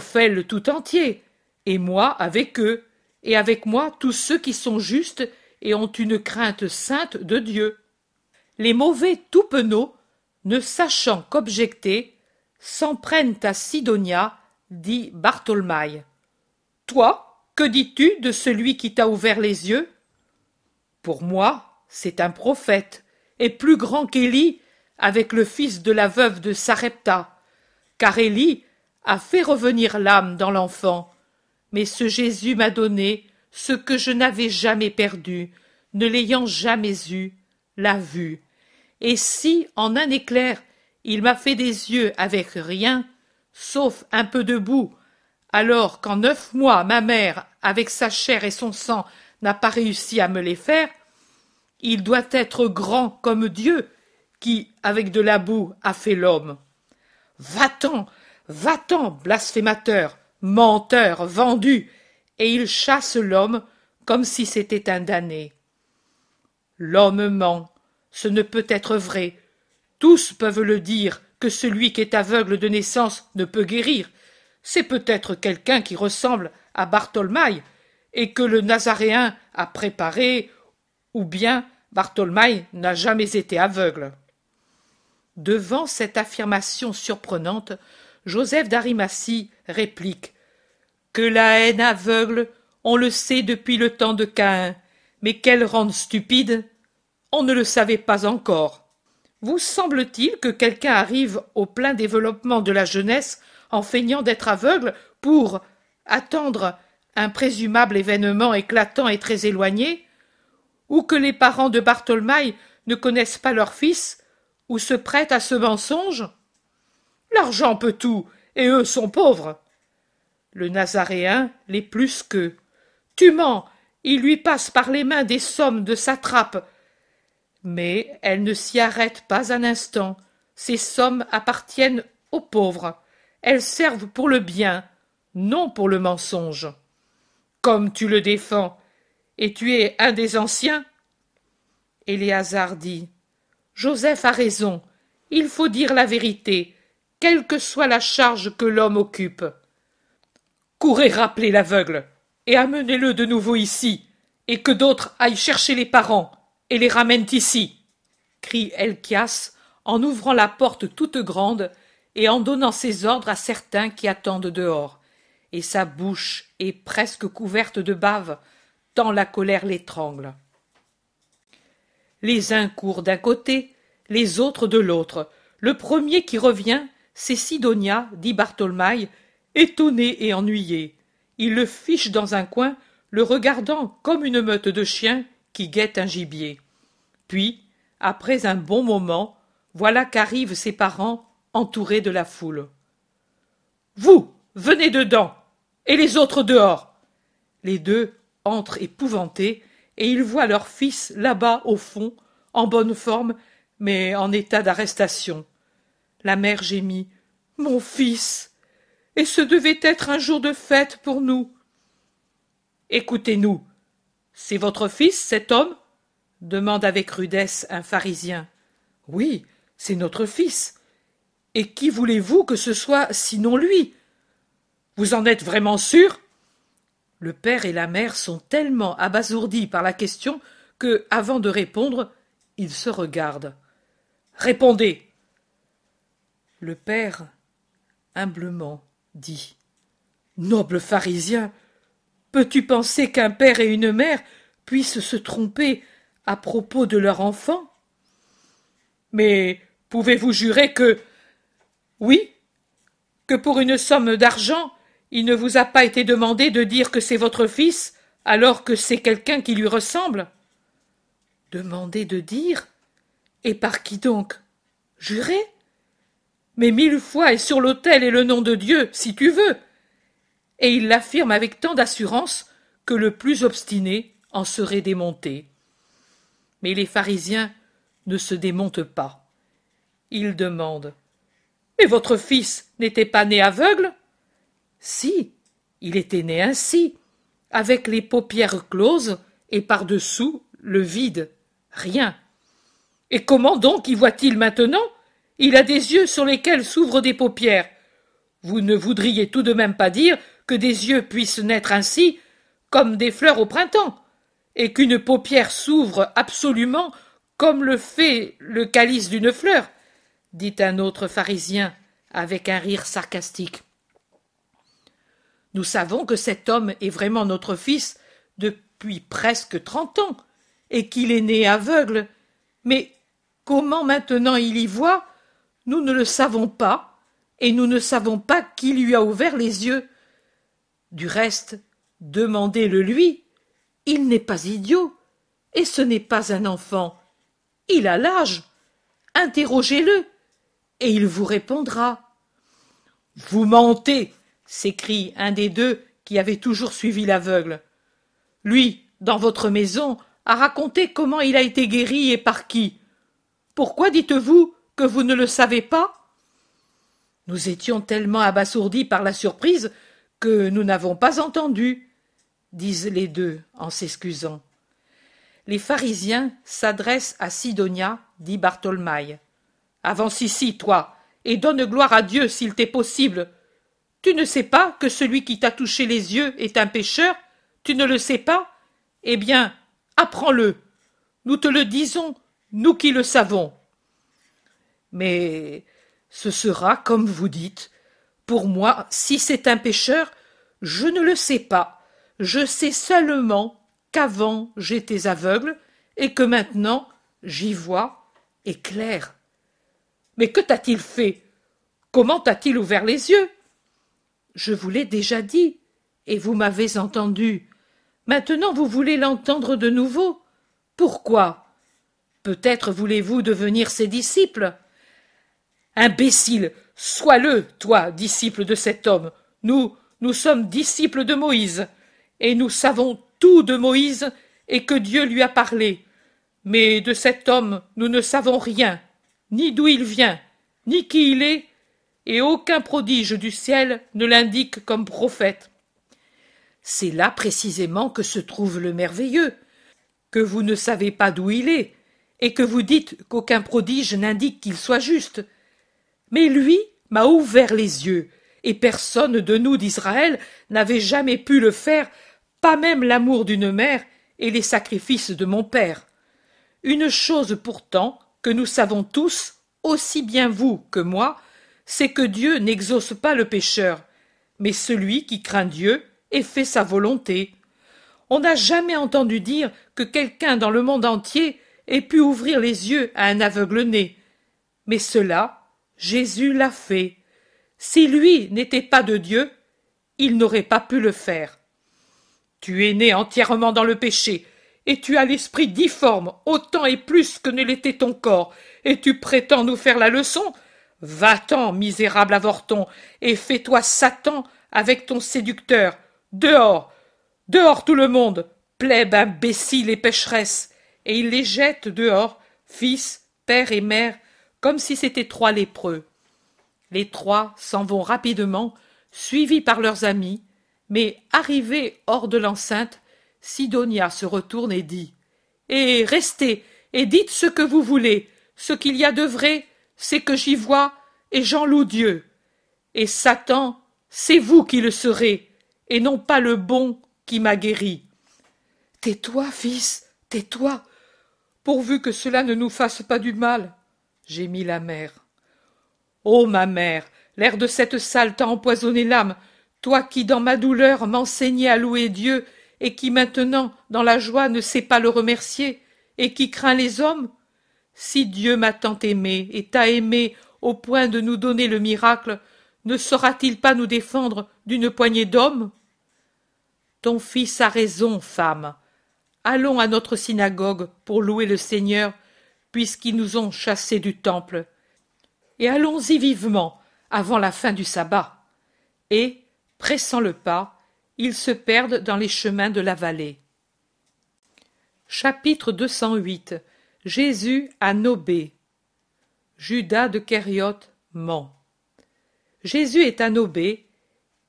fait le tout entier et moi avec eux et avec moi tous ceux qui sont justes et ont une crainte sainte de Dieu. Les mauvais tout ne sachant qu'objecter, s'en prennent à Sidonia, dit Bartholmaï. Toi, que dis-tu de celui qui t'a ouvert les yeux Pour moi, c'est un prophète, et plus grand qu'Élie, avec le fils de la veuve de Sarepta, car Élie a fait revenir l'âme dans l'enfant. Mais ce Jésus m'a donné ce que je n'avais jamais perdu, ne l'ayant jamais eu, la vue. Et si, en un éclair, il m'a fait des yeux avec rien, sauf un peu de boue, alors qu'en neuf mois ma mère, avec sa chair et son sang, n'a pas réussi à me les faire, il doit être grand comme Dieu, qui, avec de la boue, a fait l'homme. Va-t'en, va-t'en, blasphémateur, menteur, vendu, et il chasse l'homme comme si c'était un damné. L'homme ment, ce ne peut être vrai. Tous peuvent le dire que celui qui est aveugle de naissance ne peut guérir. C'est peut-être quelqu'un qui ressemble à Bartholmaï et que le Nazaréen a préparé, ou bien Bartholmaï n'a jamais été aveugle. Devant cette affirmation surprenante, Joseph d'Arimatie réplique que la haine aveugle, on le sait depuis le temps de Caïn, mais qu'elle rende stupide, on ne le savait pas encore. Vous semble-t-il que quelqu'un arrive au plein développement de la jeunesse en feignant d'être aveugle pour attendre un présumable événement éclatant et très éloigné, ou que les parents de Bartholmaï ne connaissent pas leur fils, ou se prêtent à ce mensonge L'argent peut tout, et eux sont pauvres. Le Nazaréen l'est plus qu'eux. Tu mens Il lui passe par les mains des sommes de trappe. Mais elle ne s'y arrête pas un instant. Ces sommes appartiennent aux pauvres. Elles servent pour le bien, non pour le mensonge. Comme tu le défends, et tu es un des anciens Éléazar dit Joseph a raison. Il faut dire la vérité, quelle que soit la charge que l'homme occupe courez rappeler l'aveugle, et amenez-le de nouveau ici, et que d'autres aillent chercher les parents, et les ramènent ici. crie Elchias en ouvrant la porte toute grande et en donnant ses ordres à certains qui attendent dehors. Et sa bouche est presque couverte de bave, tant la colère l'étrangle. Les uns courent d'un côté, les autres de l'autre. Le premier qui revient, c'est Sidonia, dit Bartholmaï, étonné et ennuyé il le fiche dans un coin le regardant comme une meute de chiens qui guette un gibier puis après un bon moment voilà qu'arrivent ses parents entourés de la foule vous venez dedans et les autres dehors les deux entrent épouvantés et ils voient leur fils là-bas au fond en bonne forme mais en état d'arrestation la mère gémit mon fils et ce devait être un jour de fête pour nous. Écoutez-nous. C'est votre fils, cet homme demande avec rudesse un pharisien. Oui, c'est notre fils. Et qui voulez-vous que ce soit sinon lui Vous en êtes vraiment sûr Le père et la mère sont tellement abasourdis par la question que, avant de répondre, ils se regardent. Répondez Le père, humblement, dit. Noble pharisien, peux-tu penser qu'un père et une mère puissent se tromper à propos de leur enfant Mais pouvez-vous jurer que. Oui, que pour une somme d'argent, il ne vous a pas été demandé de dire que c'est votre fils, alors que c'est quelqu'un qui lui ressemble Demandé de dire Et par qui donc jurer mais mille fois et sur l'autel et le nom de Dieu, si tu veux. Et il l'affirme avec tant d'assurance que le plus obstiné en serait démonté. Mais les pharisiens ne se démontent pas. Ils demandent Mais votre fils n'était pas né aveugle Si, il était né ainsi, avec les paupières closes et par-dessous le vide, rien. Et comment donc y voit-il maintenant il a des yeux sur lesquels s'ouvrent des paupières. Vous ne voudriez tout de même pas dire que des yeux puissent naître ainsi, comme des fleurs au printemps, et qu'une paupière s'ouvre absolument comme le fait le calice d'une fleur, dit un autre pharisien avec un rire sarcastique. Nous savons que cet homme est vraiment notre fils depuis presque trente ans, et qu'il est né aveugle. Mais comment maintenant il y voit nous ne le savons pas, et nous ne savons pas qui lui a ouvert les yeux. Du reste, demandez-le lui. Il n'est pas idiot, et ce n'est pas un enfant. Il a l'âge. Interrogez-le, et il vous répondra. Vous mentez, s'écrie un des deux qui avait toujours suivi l'aveugle. Lui, dans votre maison, a raconté comment il a été guéri et par qui. Pourquoi dites-vous que vous ne le savez pas Nous étions tellement abasourdis par la surprise que nous n'avons pas entendu, disent les deux en s'excusant. Les pharisiens s'adressent à Sidonia, dit Bartholmaï. Avance ici, toi, et donne gloire à Dieu s'il t'est possible. Tu ne sais pas que celui qui t'a touché les yeux est un pécheur Tu ne le sais pas Eh bien, apprends-le. Nous te le disons, nous qui le savons mais ce sera, comme vous dites, pour moi, si c'est un pécheur, je ne le sais pas. Je sais seulement qu'avant j'étais aveugle et que maintenant j'y vois et clair. Mais que t'a-t-il fait Comment t'a-t-il ouvert les yeux Je vous l'ai déjà dit, et vous m'avez entendu. Maintenant vous voulez l'entendre de nouveau. Pourquoi Peut-être voulez-vous devenir ses disciples Imbécile, sois-le, toi, disciple de cet homme. Nous, nous sommes disciples de Moïse, et nous savons tout de Moïse et que Dieu lui a parlé. Mais de cet homme, nous ne savons rien, ni d'où il vient, ni qui il est, et aucun prodige du ciel ne l'indique comme prophète. C'est là précisément que se trouve le merveilleux, que vous ne savez pas d'où il est, et que vous dites qu'aucun prodige n'indique qu'il soit juste, mais lui m'a ouvert les yeux, et personne de nous d'Israël n'avait jamais pu le faire, pas même l'amour d'une mère et les sacrifices de mon père. Une chose pourtant que nous savons tous, aussi bien vous que moi, c'est que Dieu n'exauce pas le pécheur, mais celui qui craint Dieu et fait sa volonté. On n'a jamais entendu dire que quelqu'un dans le monde entier ait pu ouvrir les yeux à un aveugle né. Mais cela, Jésus l'a fait. Si lui n'était pas de Dieu, il n'aurait pas pu le faire. Tu es né entièrement dans le péché, et tu as l'esprit difforme autant et plus que ne l'était ton corps, et tu prétends nous faire la leçon. Va-t'en, misérable avorton, et fais-toi Satan avec ton séducteur. Dehors, dehors tout le monde, plèbe imbécile et pécheresse. Et il les jette dehors, fils, père et mère, comme si c'était trois lépreux. Les trois s'en vont rapidement, suivis par leurs amis, mais arrivés hors de l'enceinte, Sidonia se retourne et dit Et eh, restez, et dites ce que vous voulez. Ce qu'il y a de vrai, c'est que j'y vois, et j'en loue Dieu. Et Satan, c'est vous qui le serez, et non pas le bon qui m'a guéri. Tais-toi, fils, tais-toi, pourvu que cela ne nous fasse pas du mal gémit la mère. Ô oh, ma mère, l'air de cette salle t'a empoisonné l'âme, toi qui dans ma douleur m'enseignais à louer Dieu, et qui maintenant dans la joie ne sais pas le remercier, et qui crains les hommes Si Dieu m'a tant aimé et t'a aimé au point de nous donner le miracle, ne saura-t-il pas nous défendre d'une poignée d'hommes Ton fils a raison, femme. Allons à notre synagogue pour louer le Seigneur puisqu'ils nous ont chassés du temple. Et allons-y vivement, avant la fin du sabbat. Et, pressant le pas, ils se perdent dans les chemins de la vallée. Chapitre 208 Jésus à Nobé Judas de Kériote ment. Jésus est à Nobé,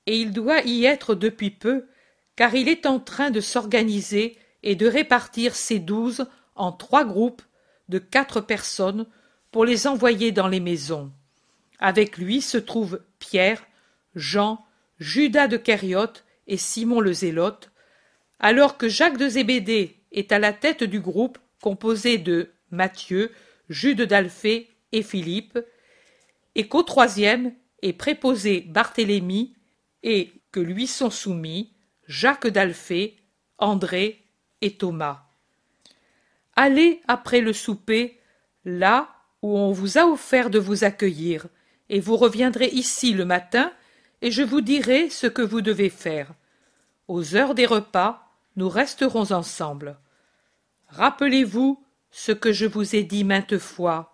et il doit y être depuis peu, car il est en train de s'organiser et de répartir ses douze en trois groupes de quatre personnes pour les envoyer dans les maisons. Avec lui se trouvent Pierre, Jean, Judas de Kériote et Simon le Zélote, alors que Jacques de Zébédée est à la tête du groupe composé de Matthieu, Jude d'Alphée et Philippe, et qu'au troisième est préposé Barthélemy, et que lui sont soumis Jacques d'Alphée, André et Thomas allez après le souper là où on vous a offert de vous accueillir, et vous reviendrez ici le matin, et je vous dirai ce que vous devez faire. Aux heures des repas, nous resterons ensemble. Rappelez-vous ce que je vous ai dit maintes fois,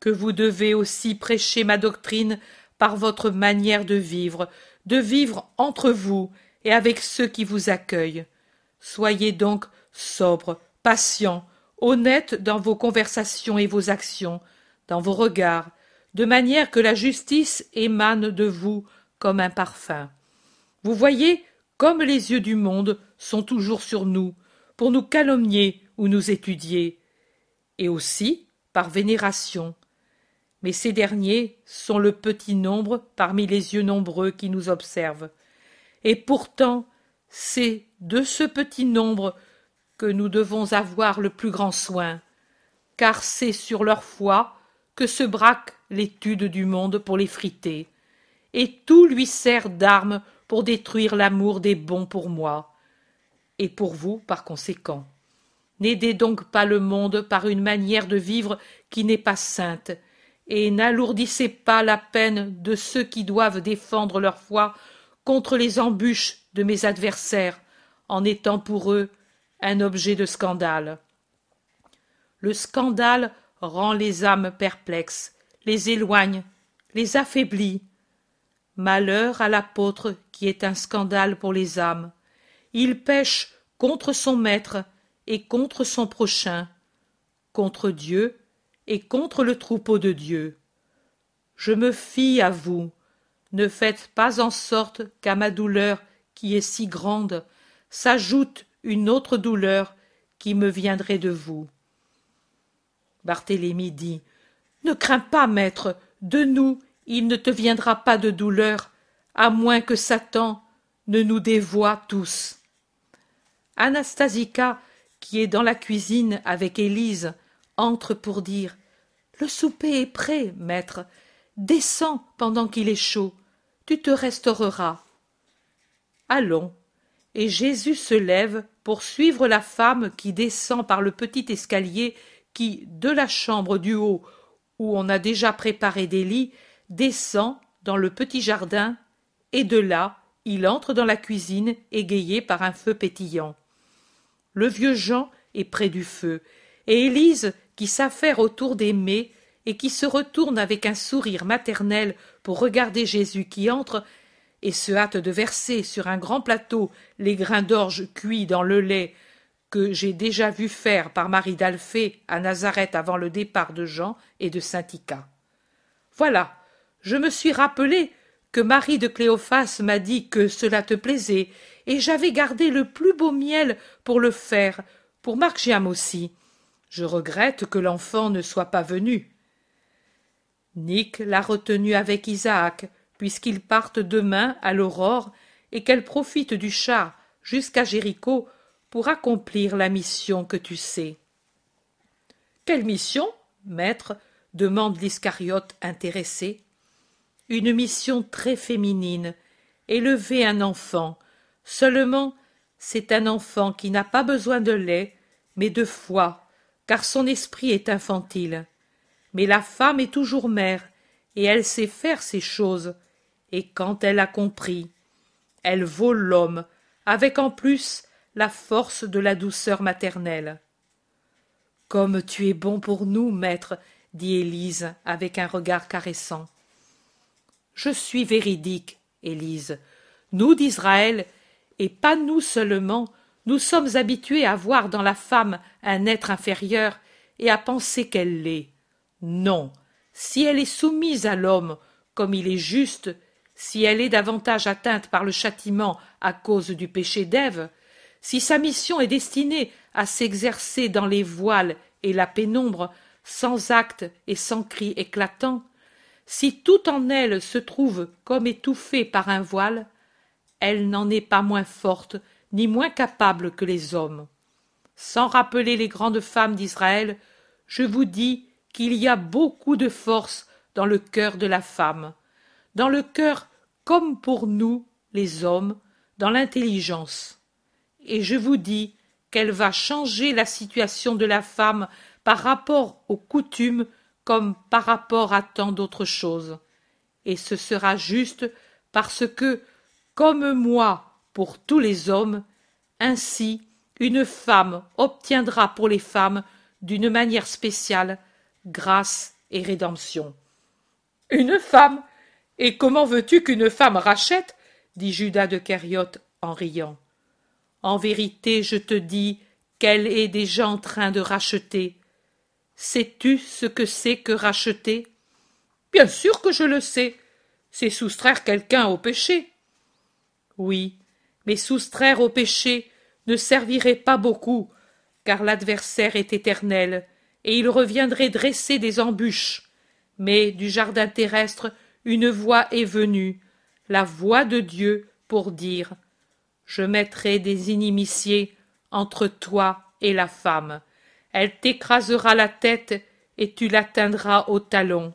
que vous devez aussi prêcher ma doctrine par votre manière de vivre, de vivre entre vous et avec ceux qui vous accueillent. Soyez donc sobres, patients, honnête dans vos conversations et vos actions, dans vos regards, de manière que la justice émane de vous comme un parfum. Vous voyez, comme les yeux du monde sont toujours sur nous, pour nous calomnier ou nous étudier, et aussi par vénération. Mais ces derniers sont le petit nombre parmi les yeux nombreux qui nous observent. Et pourtant, c'est de ce petit nombre que nous devons avoir le plus grand soin, car c'est sur leur foi que se braque l'étude du monde pour les friter et tout lui sert d'arme pour détruire l'amour des bons pour moi, et pour vous par conséquent. N'aidez donc pas le monde par une manière de vivre qui n'est pas sainte, et n'alourdissez pas la peine de ceux qui doivent défendre leur foi contre les embûches de mes adversaires, en étant pour eux un objet de scandale. Le scandale rend les âmes perplexes, les éloigne, les affaiblit. Malheur à l'apôtre qui est un scandale pour les âmes. Il pêche contre son maître et contre son prochain, contre Dieu et contre le troupeau de Dieu. Je me fie à vous. Ne faites pas en sorte qu'à ma douleur, qui est si grande, s'ajoute une autre douleur qui me viendrait de vous. Barthélemy dit. Ne crains pas, maître, de nous il ne te viendra pas de douleur, à moins que Satan ne nous dévoie tous. Anastasica, qui est dans la cuisine avec Élise, entre pour dire Le souper est prêt, maître. Descends pendant qu'il est chaud. Tu te restaureras. Allons, et Jésus se lève pour suivre la femme qui descend par le petit escalier qui, de la chambre du haut, où on a déjà préparé des lits, descend dans le petit jardin, et de là il entre dans la cuisine égayé par un feu pétillant. Le vieux Jean est près du feu, et Élise, qui s'affaire autour des mets, et qui se retourne avec un sourire maternel pour regarder Jésus qui entre, et se hâte de verser sur un grand plateau les grains d'orge cuits dans le lait que j'ai déjà vu faire par Marie d'Alphée à Nazareth avant le départ de Jean et de saint Voilà, je me suis rappelé que Marie de Cléophas m'a dit que cela te plaisait, et j'avais gardé le plus beau miel pour le faire, pour Margiam aussi. Je regrette que l'enfant ne soit pas venu. Nick l'a retenu avec Isaac, puisqu'ils partent demain à l'aurore et qu'elle profite du char jusqu'à Jéricho pour accomplir la mission que tu sais. Quelle mission, maître demande l'Iscariote intéressé. Une mission très féminine, élever un enfant. Seulement, c'est un enfant qui n'a pas besoin de lait, mais de foi, car son esprit est infantile. Mais la femme est toujours mère, et elle sait faire ces choses et quand elle a compris, elle vaut l'homme, avec en plus la force de la douceur maternelle. Comme tu es bon pour nous, maître, dit Élise avec un regard caressant. Je suis véridique, Élise. Nous d'Israël, et pas nous seulement, nous sommes habitués à voir dans la femme un être inférieur et à penser qu'elle l'est. Non, si elle est soumise à l'homme, comme il est juste si elle est davantage atteinte par le châtiment à cause du péché d'Ève, si sa mission est destinée à s'exercer dans les voiles et la pénombre, sans actes et sans cris éclatants, si tout en elle se trouve comme étouffé par un voile, elle n'en est pas moins forte ni moins capable que les hommes. Sans rappeler les grandes femmes d'Israël, je vous dis qu'il y a beaucoup de force dans le cœur de la femme dans le cœur comme pour nous, les hommes, dans l'intelligence. Et je vous dis qu'elle va changer la situation de la femme par rapport aux coutumes comme par rapport à tant d'autres choses. Et ce sera juste parce que, comme moi pour tous les hommes, ainsi une femme obtiendra pour les femmes d'une manière spéciale grâce et rédemption. Une femme et comment veux-tu qu'une femme rachète dit Judas de Cariote en riant. En vérité, je te dis qu'elle est déjà en train de racheter. Sais-tu ce que c'est que racheter Bien sûr que je le sais. C'est soustraire quelqu'un au péché. Oui, mais soustraire au péché ne servirait pas beaucoup, car l'adversaire est éternel, et il reviendrait dresser des embûches. Mais du jardin terrestre, une voix est venue, la voix de Dieu, pour dire Je mettrai des inimitiés entre toi et la femme. Elle t'écrasera la tête et tu l'atteindras au talon.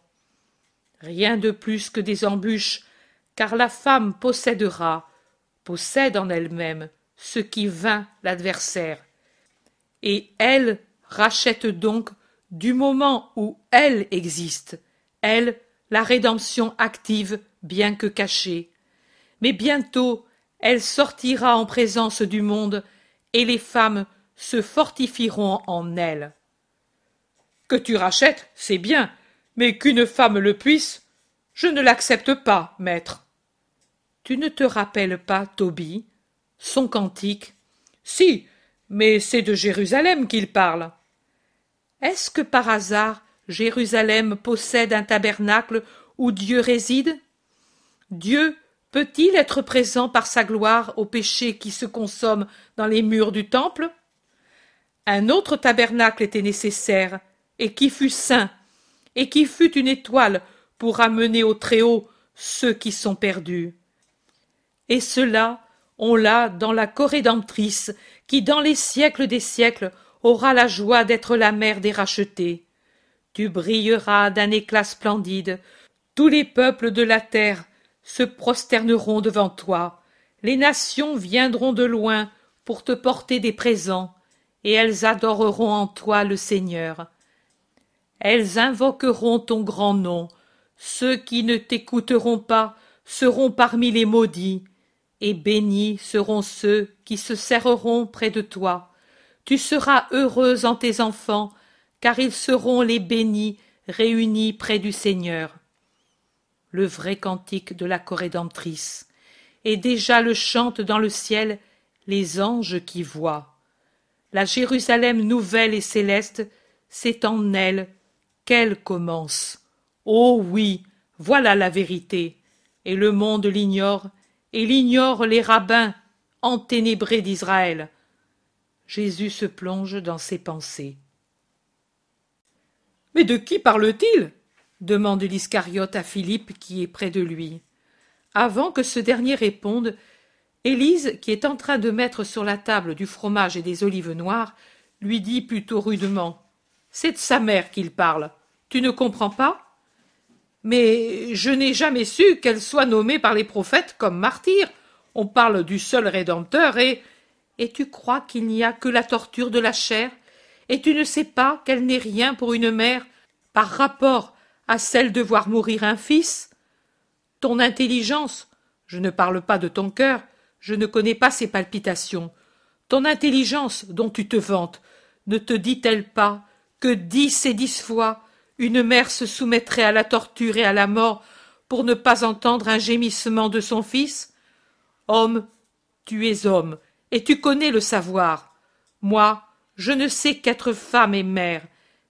Rien de plus que des embûches, car la femme possédera, possède en elle-même ce qui vint l'adversaire. Et elle rachète donc du moment où elle existe, elle, la rédemption active, bien que cachée. Mais bientôt elle sortira en présence du monde, et les femmes se fortifieront en elle. Que tu rachètes, c'est bien, mais qu'une femme le puisse, je ne l'accepte pas, maître. Tu ne te rappelles pas, Toby, son cantique Si, mais c'est de Jérusalem qu'il parle. Est-ce que par hasard Jérusalem possède un tabernacle où Dieu réside Dieu peut-il être présent par sa gloire au péché qui se consomment dans les murs du temple Un autre tabernacle était nécessaire, et qui fut saint, et qui fut une étoile pour amener au Très-Haut ceux qui sont perdus. Et cela, on l'a dans la Corédemptrice, qui dans les siècles des siècles aura la joie d'être la mère des rachetés. Tu brilleras d'un éclat splendide. Tous les peuples de la terre se prosterneront devant toi. Les nations viendront de loin pour te porter des présents, et elles adoreront en toi le Seigneur. Elles invoqueront ton grand nom. Ceux qui ne t'écouteront pas seront parmi les maudits, et bénis seront ceux qui se serreront près de toi. Tu seras heureuse en tes enfants, car ils seront les bénis réunis près du Seigneur. Le vrai cantique de la corédemptrice. Et déjà le chantent dans le ciel les anges qui voient. La Jérusalem nouvelle et céleste, c'est en elle qu'elle commence. Oh oui, voilà la vérité. Et le monde l'ignore, et l'ignore les rabbins enténébrés d'Israël. Jésus se plonge dans ses pensées. Mais de qui parle-t-il demande l'Iscariote à Philippe qui est près de lui. Avant que ce dernier réponde, Élise, qui est en train de mettre sur la table du fromage et des olives noires, lui dit plutôt rudement C'est de sa mère qu'il parle. Tu ne comprends pas Mais je n'ai jamais su qu'elle soit nommée par les prophètes comme martyr. On parle du seul Rédempteur et. Et tu crois qu'il n'y a que la torture de la chair et tu ne sais pas qu'elle n'est rien pour une mère par rapport à celle de voir mourir un fils Ton intelligence, je ne parle pas de ton cœur, je ne connais pas ses palpitations. Ton intelligence dont tu te vantes, ne te dit-elle pas que dix et dix fois une mère se soumettrait à la torture et à la mort pour ne pas entendre un gémissement de son fils Homme, tu es homme, et tu connais le savoir. Moi, je ne sais qu'être femme et mère,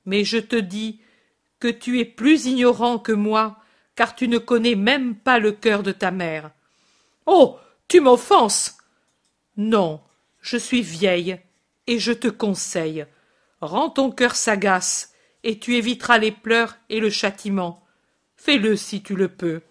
mais je te dis que tu es plus ignorant que moi, car tu ne connais même pas le cœur de ta mère. Oh. Tu m'offenses. Non, je suis vieille, et je te conseille. Rends ton cœur sagace, et tu éviteras les pleurs et le châtiment. Fais-le si tu le peux.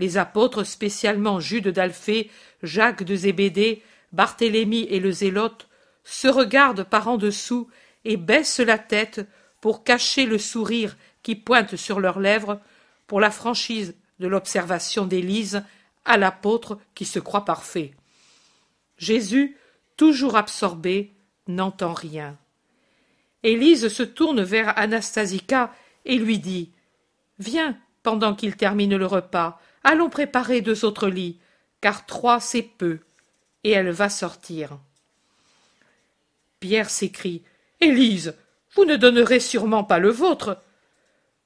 Les apôtres, spécialement Jude d'Alphée, Jacques de Zébédée, Barthélemy et le Zélote, se regardent par en dessous et baissent la tête pour cacher le sourire qui pointe sur leurs lèvres pour la franchise de l'observation d'Élise à l'apôtre qui se croit parfait. Jésus, toujours absorbé, n'entend rien. Élise se tourne vers Anastasika et lui dit Viens, pendant qu'il termine le repas, allons préparer deux autres lits, car trois c'est peu. Et elle va sortir. Pierre s'écrie. Élise, vous ne donnerez sûrement pas le vôtre.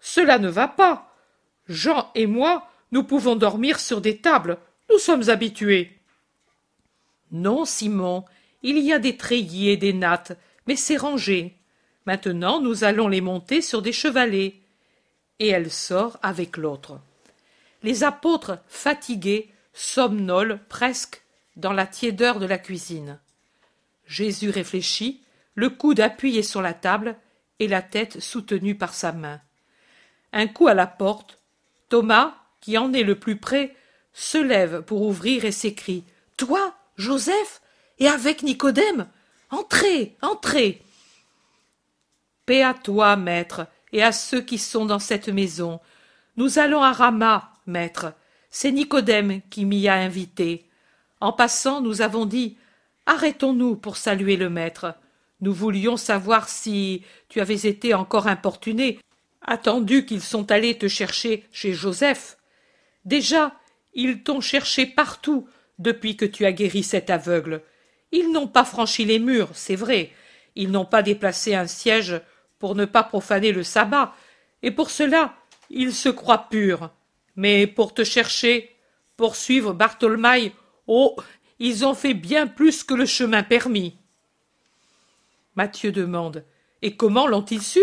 Cela ne va pas. Jean et moi, nous pouvons dormir sur des tables. Nous sommes habitués. Non, Simon, il y a des treillis et des nattes, mais c'est rangé. Maintenant, nous allons les monter sur des chevalets. Et elle sort avec l'autre. Les apôtres, fatigués, somnolent presque dans la tiédeur de la cuisine. Jésus réfléchit, le coude appuyé sur la table et la tête soutenue par sa main. Un coup à la porte, Thomas, qui en est le plus près, se lève pour ouvrir et s'écrie Toi, Joseph, et avec Nicodème Entrez, entrez Paix à toi, maître, et à ceux qui sont dans cette maison. Nous allons à Rama, maître. C'est Nicodème qui m'y a invité. En passant, nous avons dit Arrêtons-nous pour saluer le maître. Nous voulions savoir si tu avais été encore importuné, attendu qu'ils sont allés te chercher chez Joseph. Déjà, ils t'ont cherché partout depuis que tu as guéri cet aveugle. Ils n'ont pas franchi les murs, c'est vrai. Ils n'ont pas déplacé un siège pour ne pas profaner le sabbat, et pour cela, ils se croient purs. Mais pour te chercher, poursuivre Bartholmaï, oh, ils ont fait bien plus que le chemin permis. Mathieu demande. Et comment l'ont-ils su,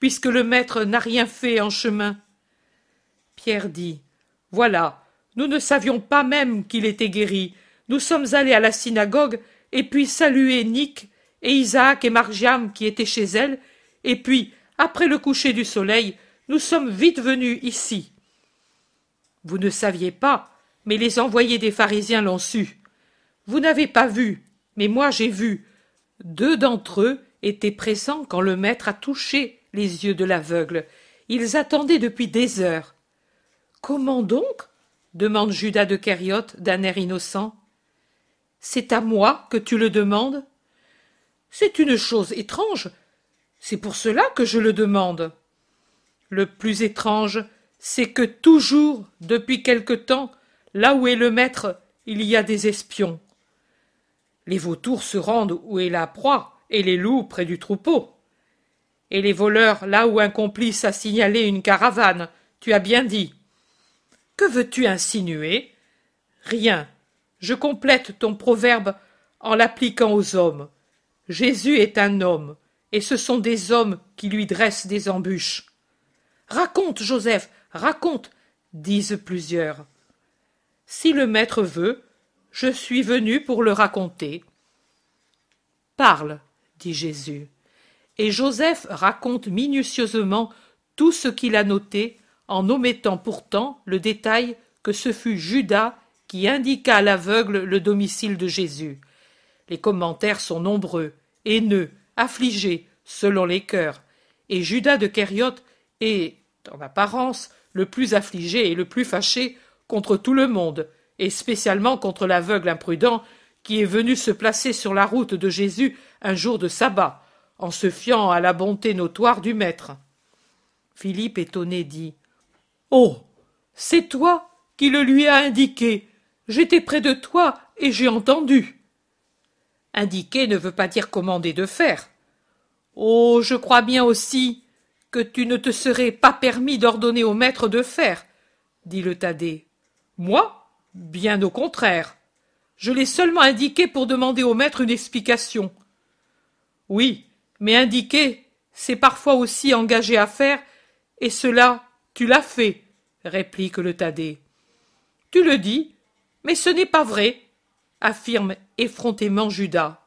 puisque le maître n'a rien fait en chemin Pierre dit. Voilà, nous ne savions pas même qu'il était guéri. Nous sommes allés à la synagogue, et puis saluer Nick et Isaac et Margiam qui étaient chez elle, et puis, après le coucher du soleil, nous sommes vite venus ici. Vous ne saviez pas, mais les envoyés des pharisiens l'ont su. Vous n'avez pas vu, mais moi j'ai vu. Deux d'entre eux étaient présents quand le maître a touché les yeux de l'aveugle. Ils attendaient depuis des heures. Comment donc demande Judas de Cariote d'un air innocent. C'est à moi que tu le demandes C'est une chose étrange. C'est pour cela que je le demande. Le plus étrange, c'est que toujours, depuis quelque temps, là où est le maître, il y a des espions. Les vautours se rendent où est la proie, et les loups près du troupeau. Et les voleurs là où un complice a signalé une caravane, tu as bien dit. Que veux-tu insinuer Rien. Je complète ton proverbe en l'appliquant aux hommes. Jésus est un homme, et ce sont des hommes qui lui dressent des embûches. Raconte, Joseph, raconte, disent plusieurs. Si le maître veut, je suis venu pour le raconter. Parle, dit Jésus. Et Joseph raconte minutieusement tout ce qu'il a noté, en omettant pourtant le détail que ce fut Judas qui indiqua à l'aveugle le domicile de Jésus. Les commentaires sont nombreux, haineux, affligés, selon les cœurs, et Judas de Kériote est, en apparence, le plus affligé et le plus fâché contre tout le monde, et spécialement contre l'aveugle imprudent qui est venu se placer sur la route de Jésus un jour de sabbat, en se fiant à la bonté notoire du Maître. Philippe, étonné, dit Oh c'est toi qui le lui as indiqué. J'étais près de toi et j'ai entendu. Indiquer ne veut pas dire commander de faire. Oh, je crois bien aussi que tu ne te serais pas permis d'ordonner au maître de faire, dit le Thaddée. Moi Bien au contraire. Je l'ai seulement indiqué pour demander au maître une explication. Oui, mais indiquer, c'est parfois aussi engager à faire, et cela, tu l'as fait, réplique le Thaddée. Tu le dis, mais ce n'est pas vrai, affirme effrontément Judas.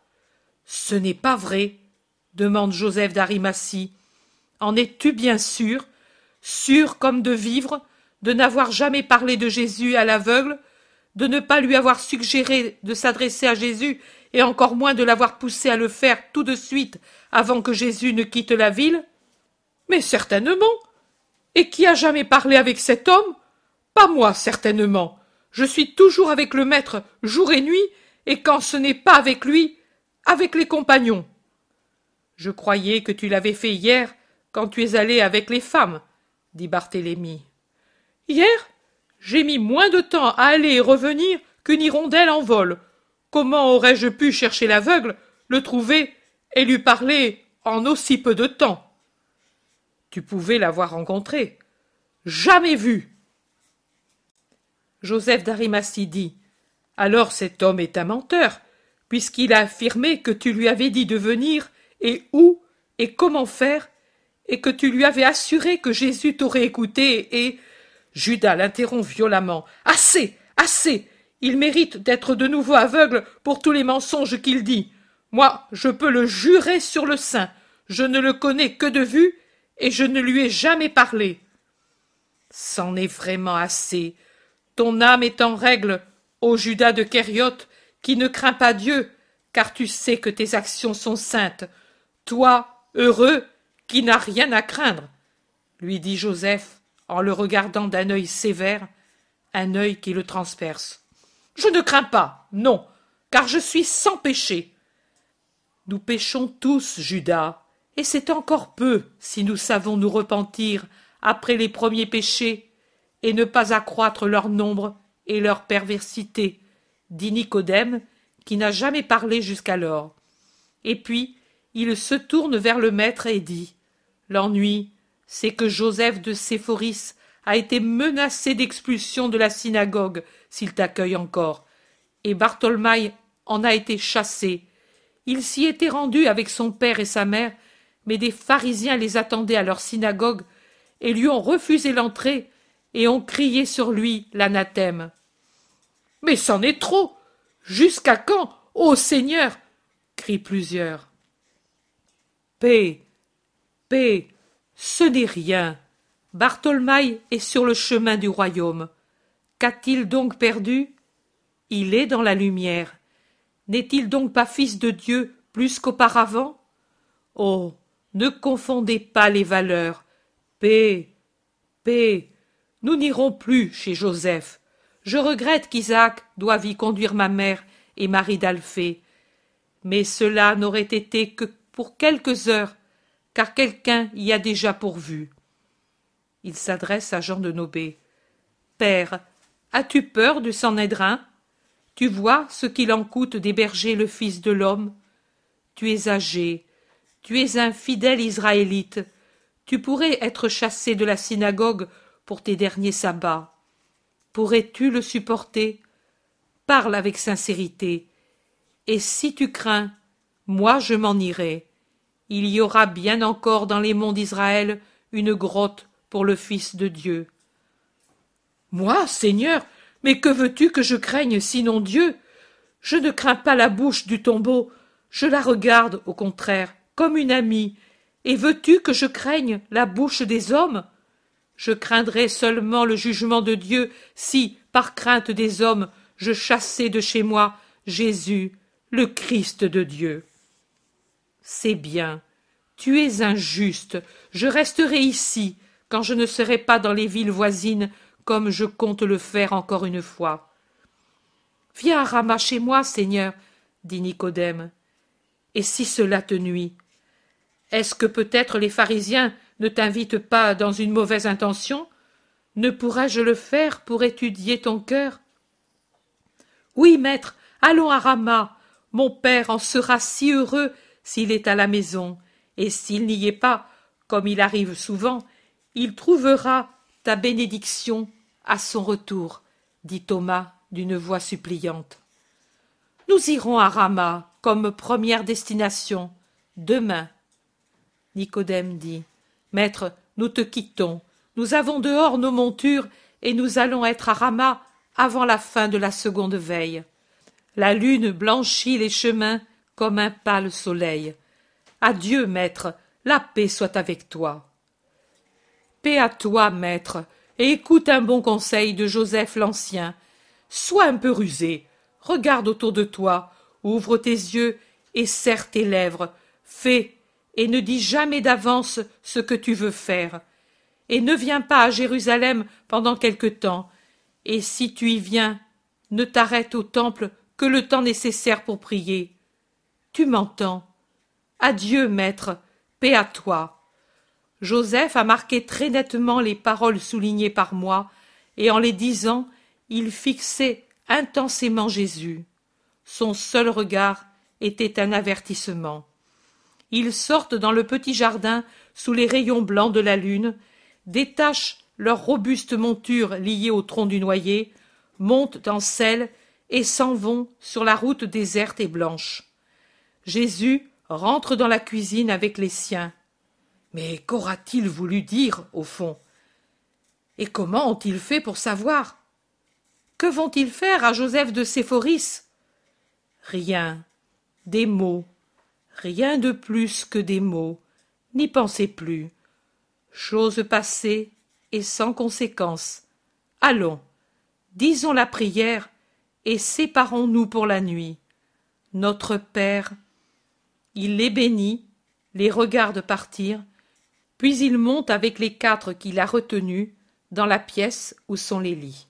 Ce n'est pas vrai, demande Joseph d'Arimatie. En es-tu bien sûr, sûr comme de vivre, de n'avoir jamais parlé de Jésus à l'aveugle, de ne pas lui avoir suggéré de s'adresser à Jésus et encore moins de l'avoir poussé à le faire tout de suite avant que Jésus ne quitte la ville Mais certainement. Et qui a jamais parlé avec cet homme Pas moi, certainement. Je suis toujours avec le maître jour et nuit, et quand ce n'est pas avec lui, avec les compagnons. Je croyais que tu l'avais fait hier quand tu es allé avec les femmes, dit Barthélemy. Hier j'ai mis moins de temps à aller et revenir qu'une hirondelle en vol. Comment aurais-je pu chercher l'aveugle, le trouver et lui parler en aussi peu de temps Tu pouvais l'avoir rencontré. Jamais vu. Joseph d'Arimatie dit Alors cet homme est un menteur, puisqu'il a affirmé que tu lui avais dit de venir et où et comment faire, et que tu lui avais assuré que Jésus t'aurait écouté et Judas l'interrompt violemment. Assez. Assez. Il mérite d'être de nouveau aveugle pour tous les mensonges qu'il dit. Moi, je peux le jurer sur le sein. Je ne le connais que de vue, et je ne lui ai jamais parlé. C'en est vraiment assez. Ton âme est en règle, ô Judas de Kériote, qui ne crains pas Dieu, car tu sais que tes actions sont saintes. Toi, heureux, qui n'as rien à craindre, lui dit Joseph, en le regardant d'un œil sévère, un œil qui le transperce. Je ne crains pas, non, car je suis sans péché. Nous péchons tous, Judas, et c'est encore peu si nous savons nous repentir après les premiers péchés et ne pas accroître leur nombre et leur perversité, dit Nicodème, qui n'a jamais parlé jusqu'alors. Et puis il se tourne vers le maître et dit. L'ennui, c'est que Joseph de Séphoris a été menacé d'expulsion de la synagogue s'il t'accueille encore, et Bartholmaï en a été chassé. Il s'y était rendu avec son père et sa mère, mais des pharisiens les attendaient à leur synagogue et lui ont refusé l'entrée et ont crié sur lui l'anathème. Mais c'en est trop. Jusqu'à quand, ô Seigneur? crient plusieurs. Paix. Paix ce n'est rien. Bartholmaï est sur le chemin du royaume. Qu'a-t-il donc perdu Il est dans la lumière. N'est-il donc pas fils de Dieu plus qu'auparavant Oh ne confondez pas les valeurs. Paix, paix. Nous n'irons plus chez Joseph. Je regrette qu'Isaac doive y conduire ma mère et Marie d'Alphée. Mais cela n'aurait été que pour quelques heures, car quelqu'un y a déjà pourvu. Il s'adresse à Jean de Nobé. Père, as-tu peur de aider un Tu vois ce qu'il en coûte d'héberger le Fils de l'homme Tu es âgé, tu es un fidèle israélite, tu pourrais être chassé de la synagogue pour tes derniers sabbats. Pourrais-tu le supporter Parle avec sincérité. Et si tu crains, moi je m'en irai il y aura bien encore dans les monts d'Israël une grotte pour le Fils de Dieu. Moi, Seigneur, mais que veux-tu que je craigne sinon Dieu Je ne crains pas la bouche du tombeau, je la regarde, au contraire, comme une amie. Et veux-tu que je craigne la bouche des hommes Je craindrais seulement le jugement de Dieu si, par crainte des hommes, je chassais de chez moi Jésus, le Christ de Dieu c'est bien. Tu es injuste. Je resterai ici quand je ne serai pas dans les villes voisines comme je compte le faire encore une fois. Viens à Rama chez moi, Seigneur, dit Nicodème. Et si cela te nuit Est-ce que peut-être les pharisiens ne t'invitent pas dans une mauvaise intention Ne pourrais-je le faire pour étudier ton cœur Oui, maître, allons à Rama. Mon père en sera si heureux s'il est à la maison, et s'il n'y est pas, comme il arrive souvent, il trouvera ta bénédiction à son retour, dit Thomas d'une voix suppliante. Nous irons à Rama comme première destination demain. Nicodème dit. Maître, nous te quittons. Nous avons dehors nos montures et nous allons être à Rama avant la fin de la seconde veille. La lune blanchit les chemins comme un pâle soleil. Adieu, maître, la paix soit avec toi. Paix à toi, maître, et écoute un bon conseil de Joseph l'Ancien. Sois un peu rusé, regarde autour de toi, ouvre tes yeux et serre tes lèvres, fais, et ne dis jamais d'avance ce que tu veux faire. Et ne viens pas à Jérusalem pendant quelque temps, et si tu y viens, ne t'arrête au temple que le temps nécessaire pour prier tu m'entends. Adieu, maître, paix à toi. Joseph a marqué très nettement les paroles soulignées par moi, et en les disant, il fixait intensément Jésus. Son seul regard était un avertissement. Ils sortent dans le petit jardin sous les rayons blancs de la lune, détachent leur robustes montures liées au tronc du noyer, montent en selle et s'en vont sur la route déserte et blanche. Jésus rentre dans la cuisine avec les siens. Mais qu'aura-t-il voulu dire, au fond Et comment ont-ils fait pour savoir Que vont-ils faire à Joseph de Séphoris Rien, des mots, rien de plus que des mots, n'y pensez plus. Chose passée et sans conséquence. Allons, disons la prière et séparons-nous pour la nuit. Notre Père, il les bénit, les regarde partir, puis il monte avec les quatre qu'il a retenus dans la pièce où sont les lits.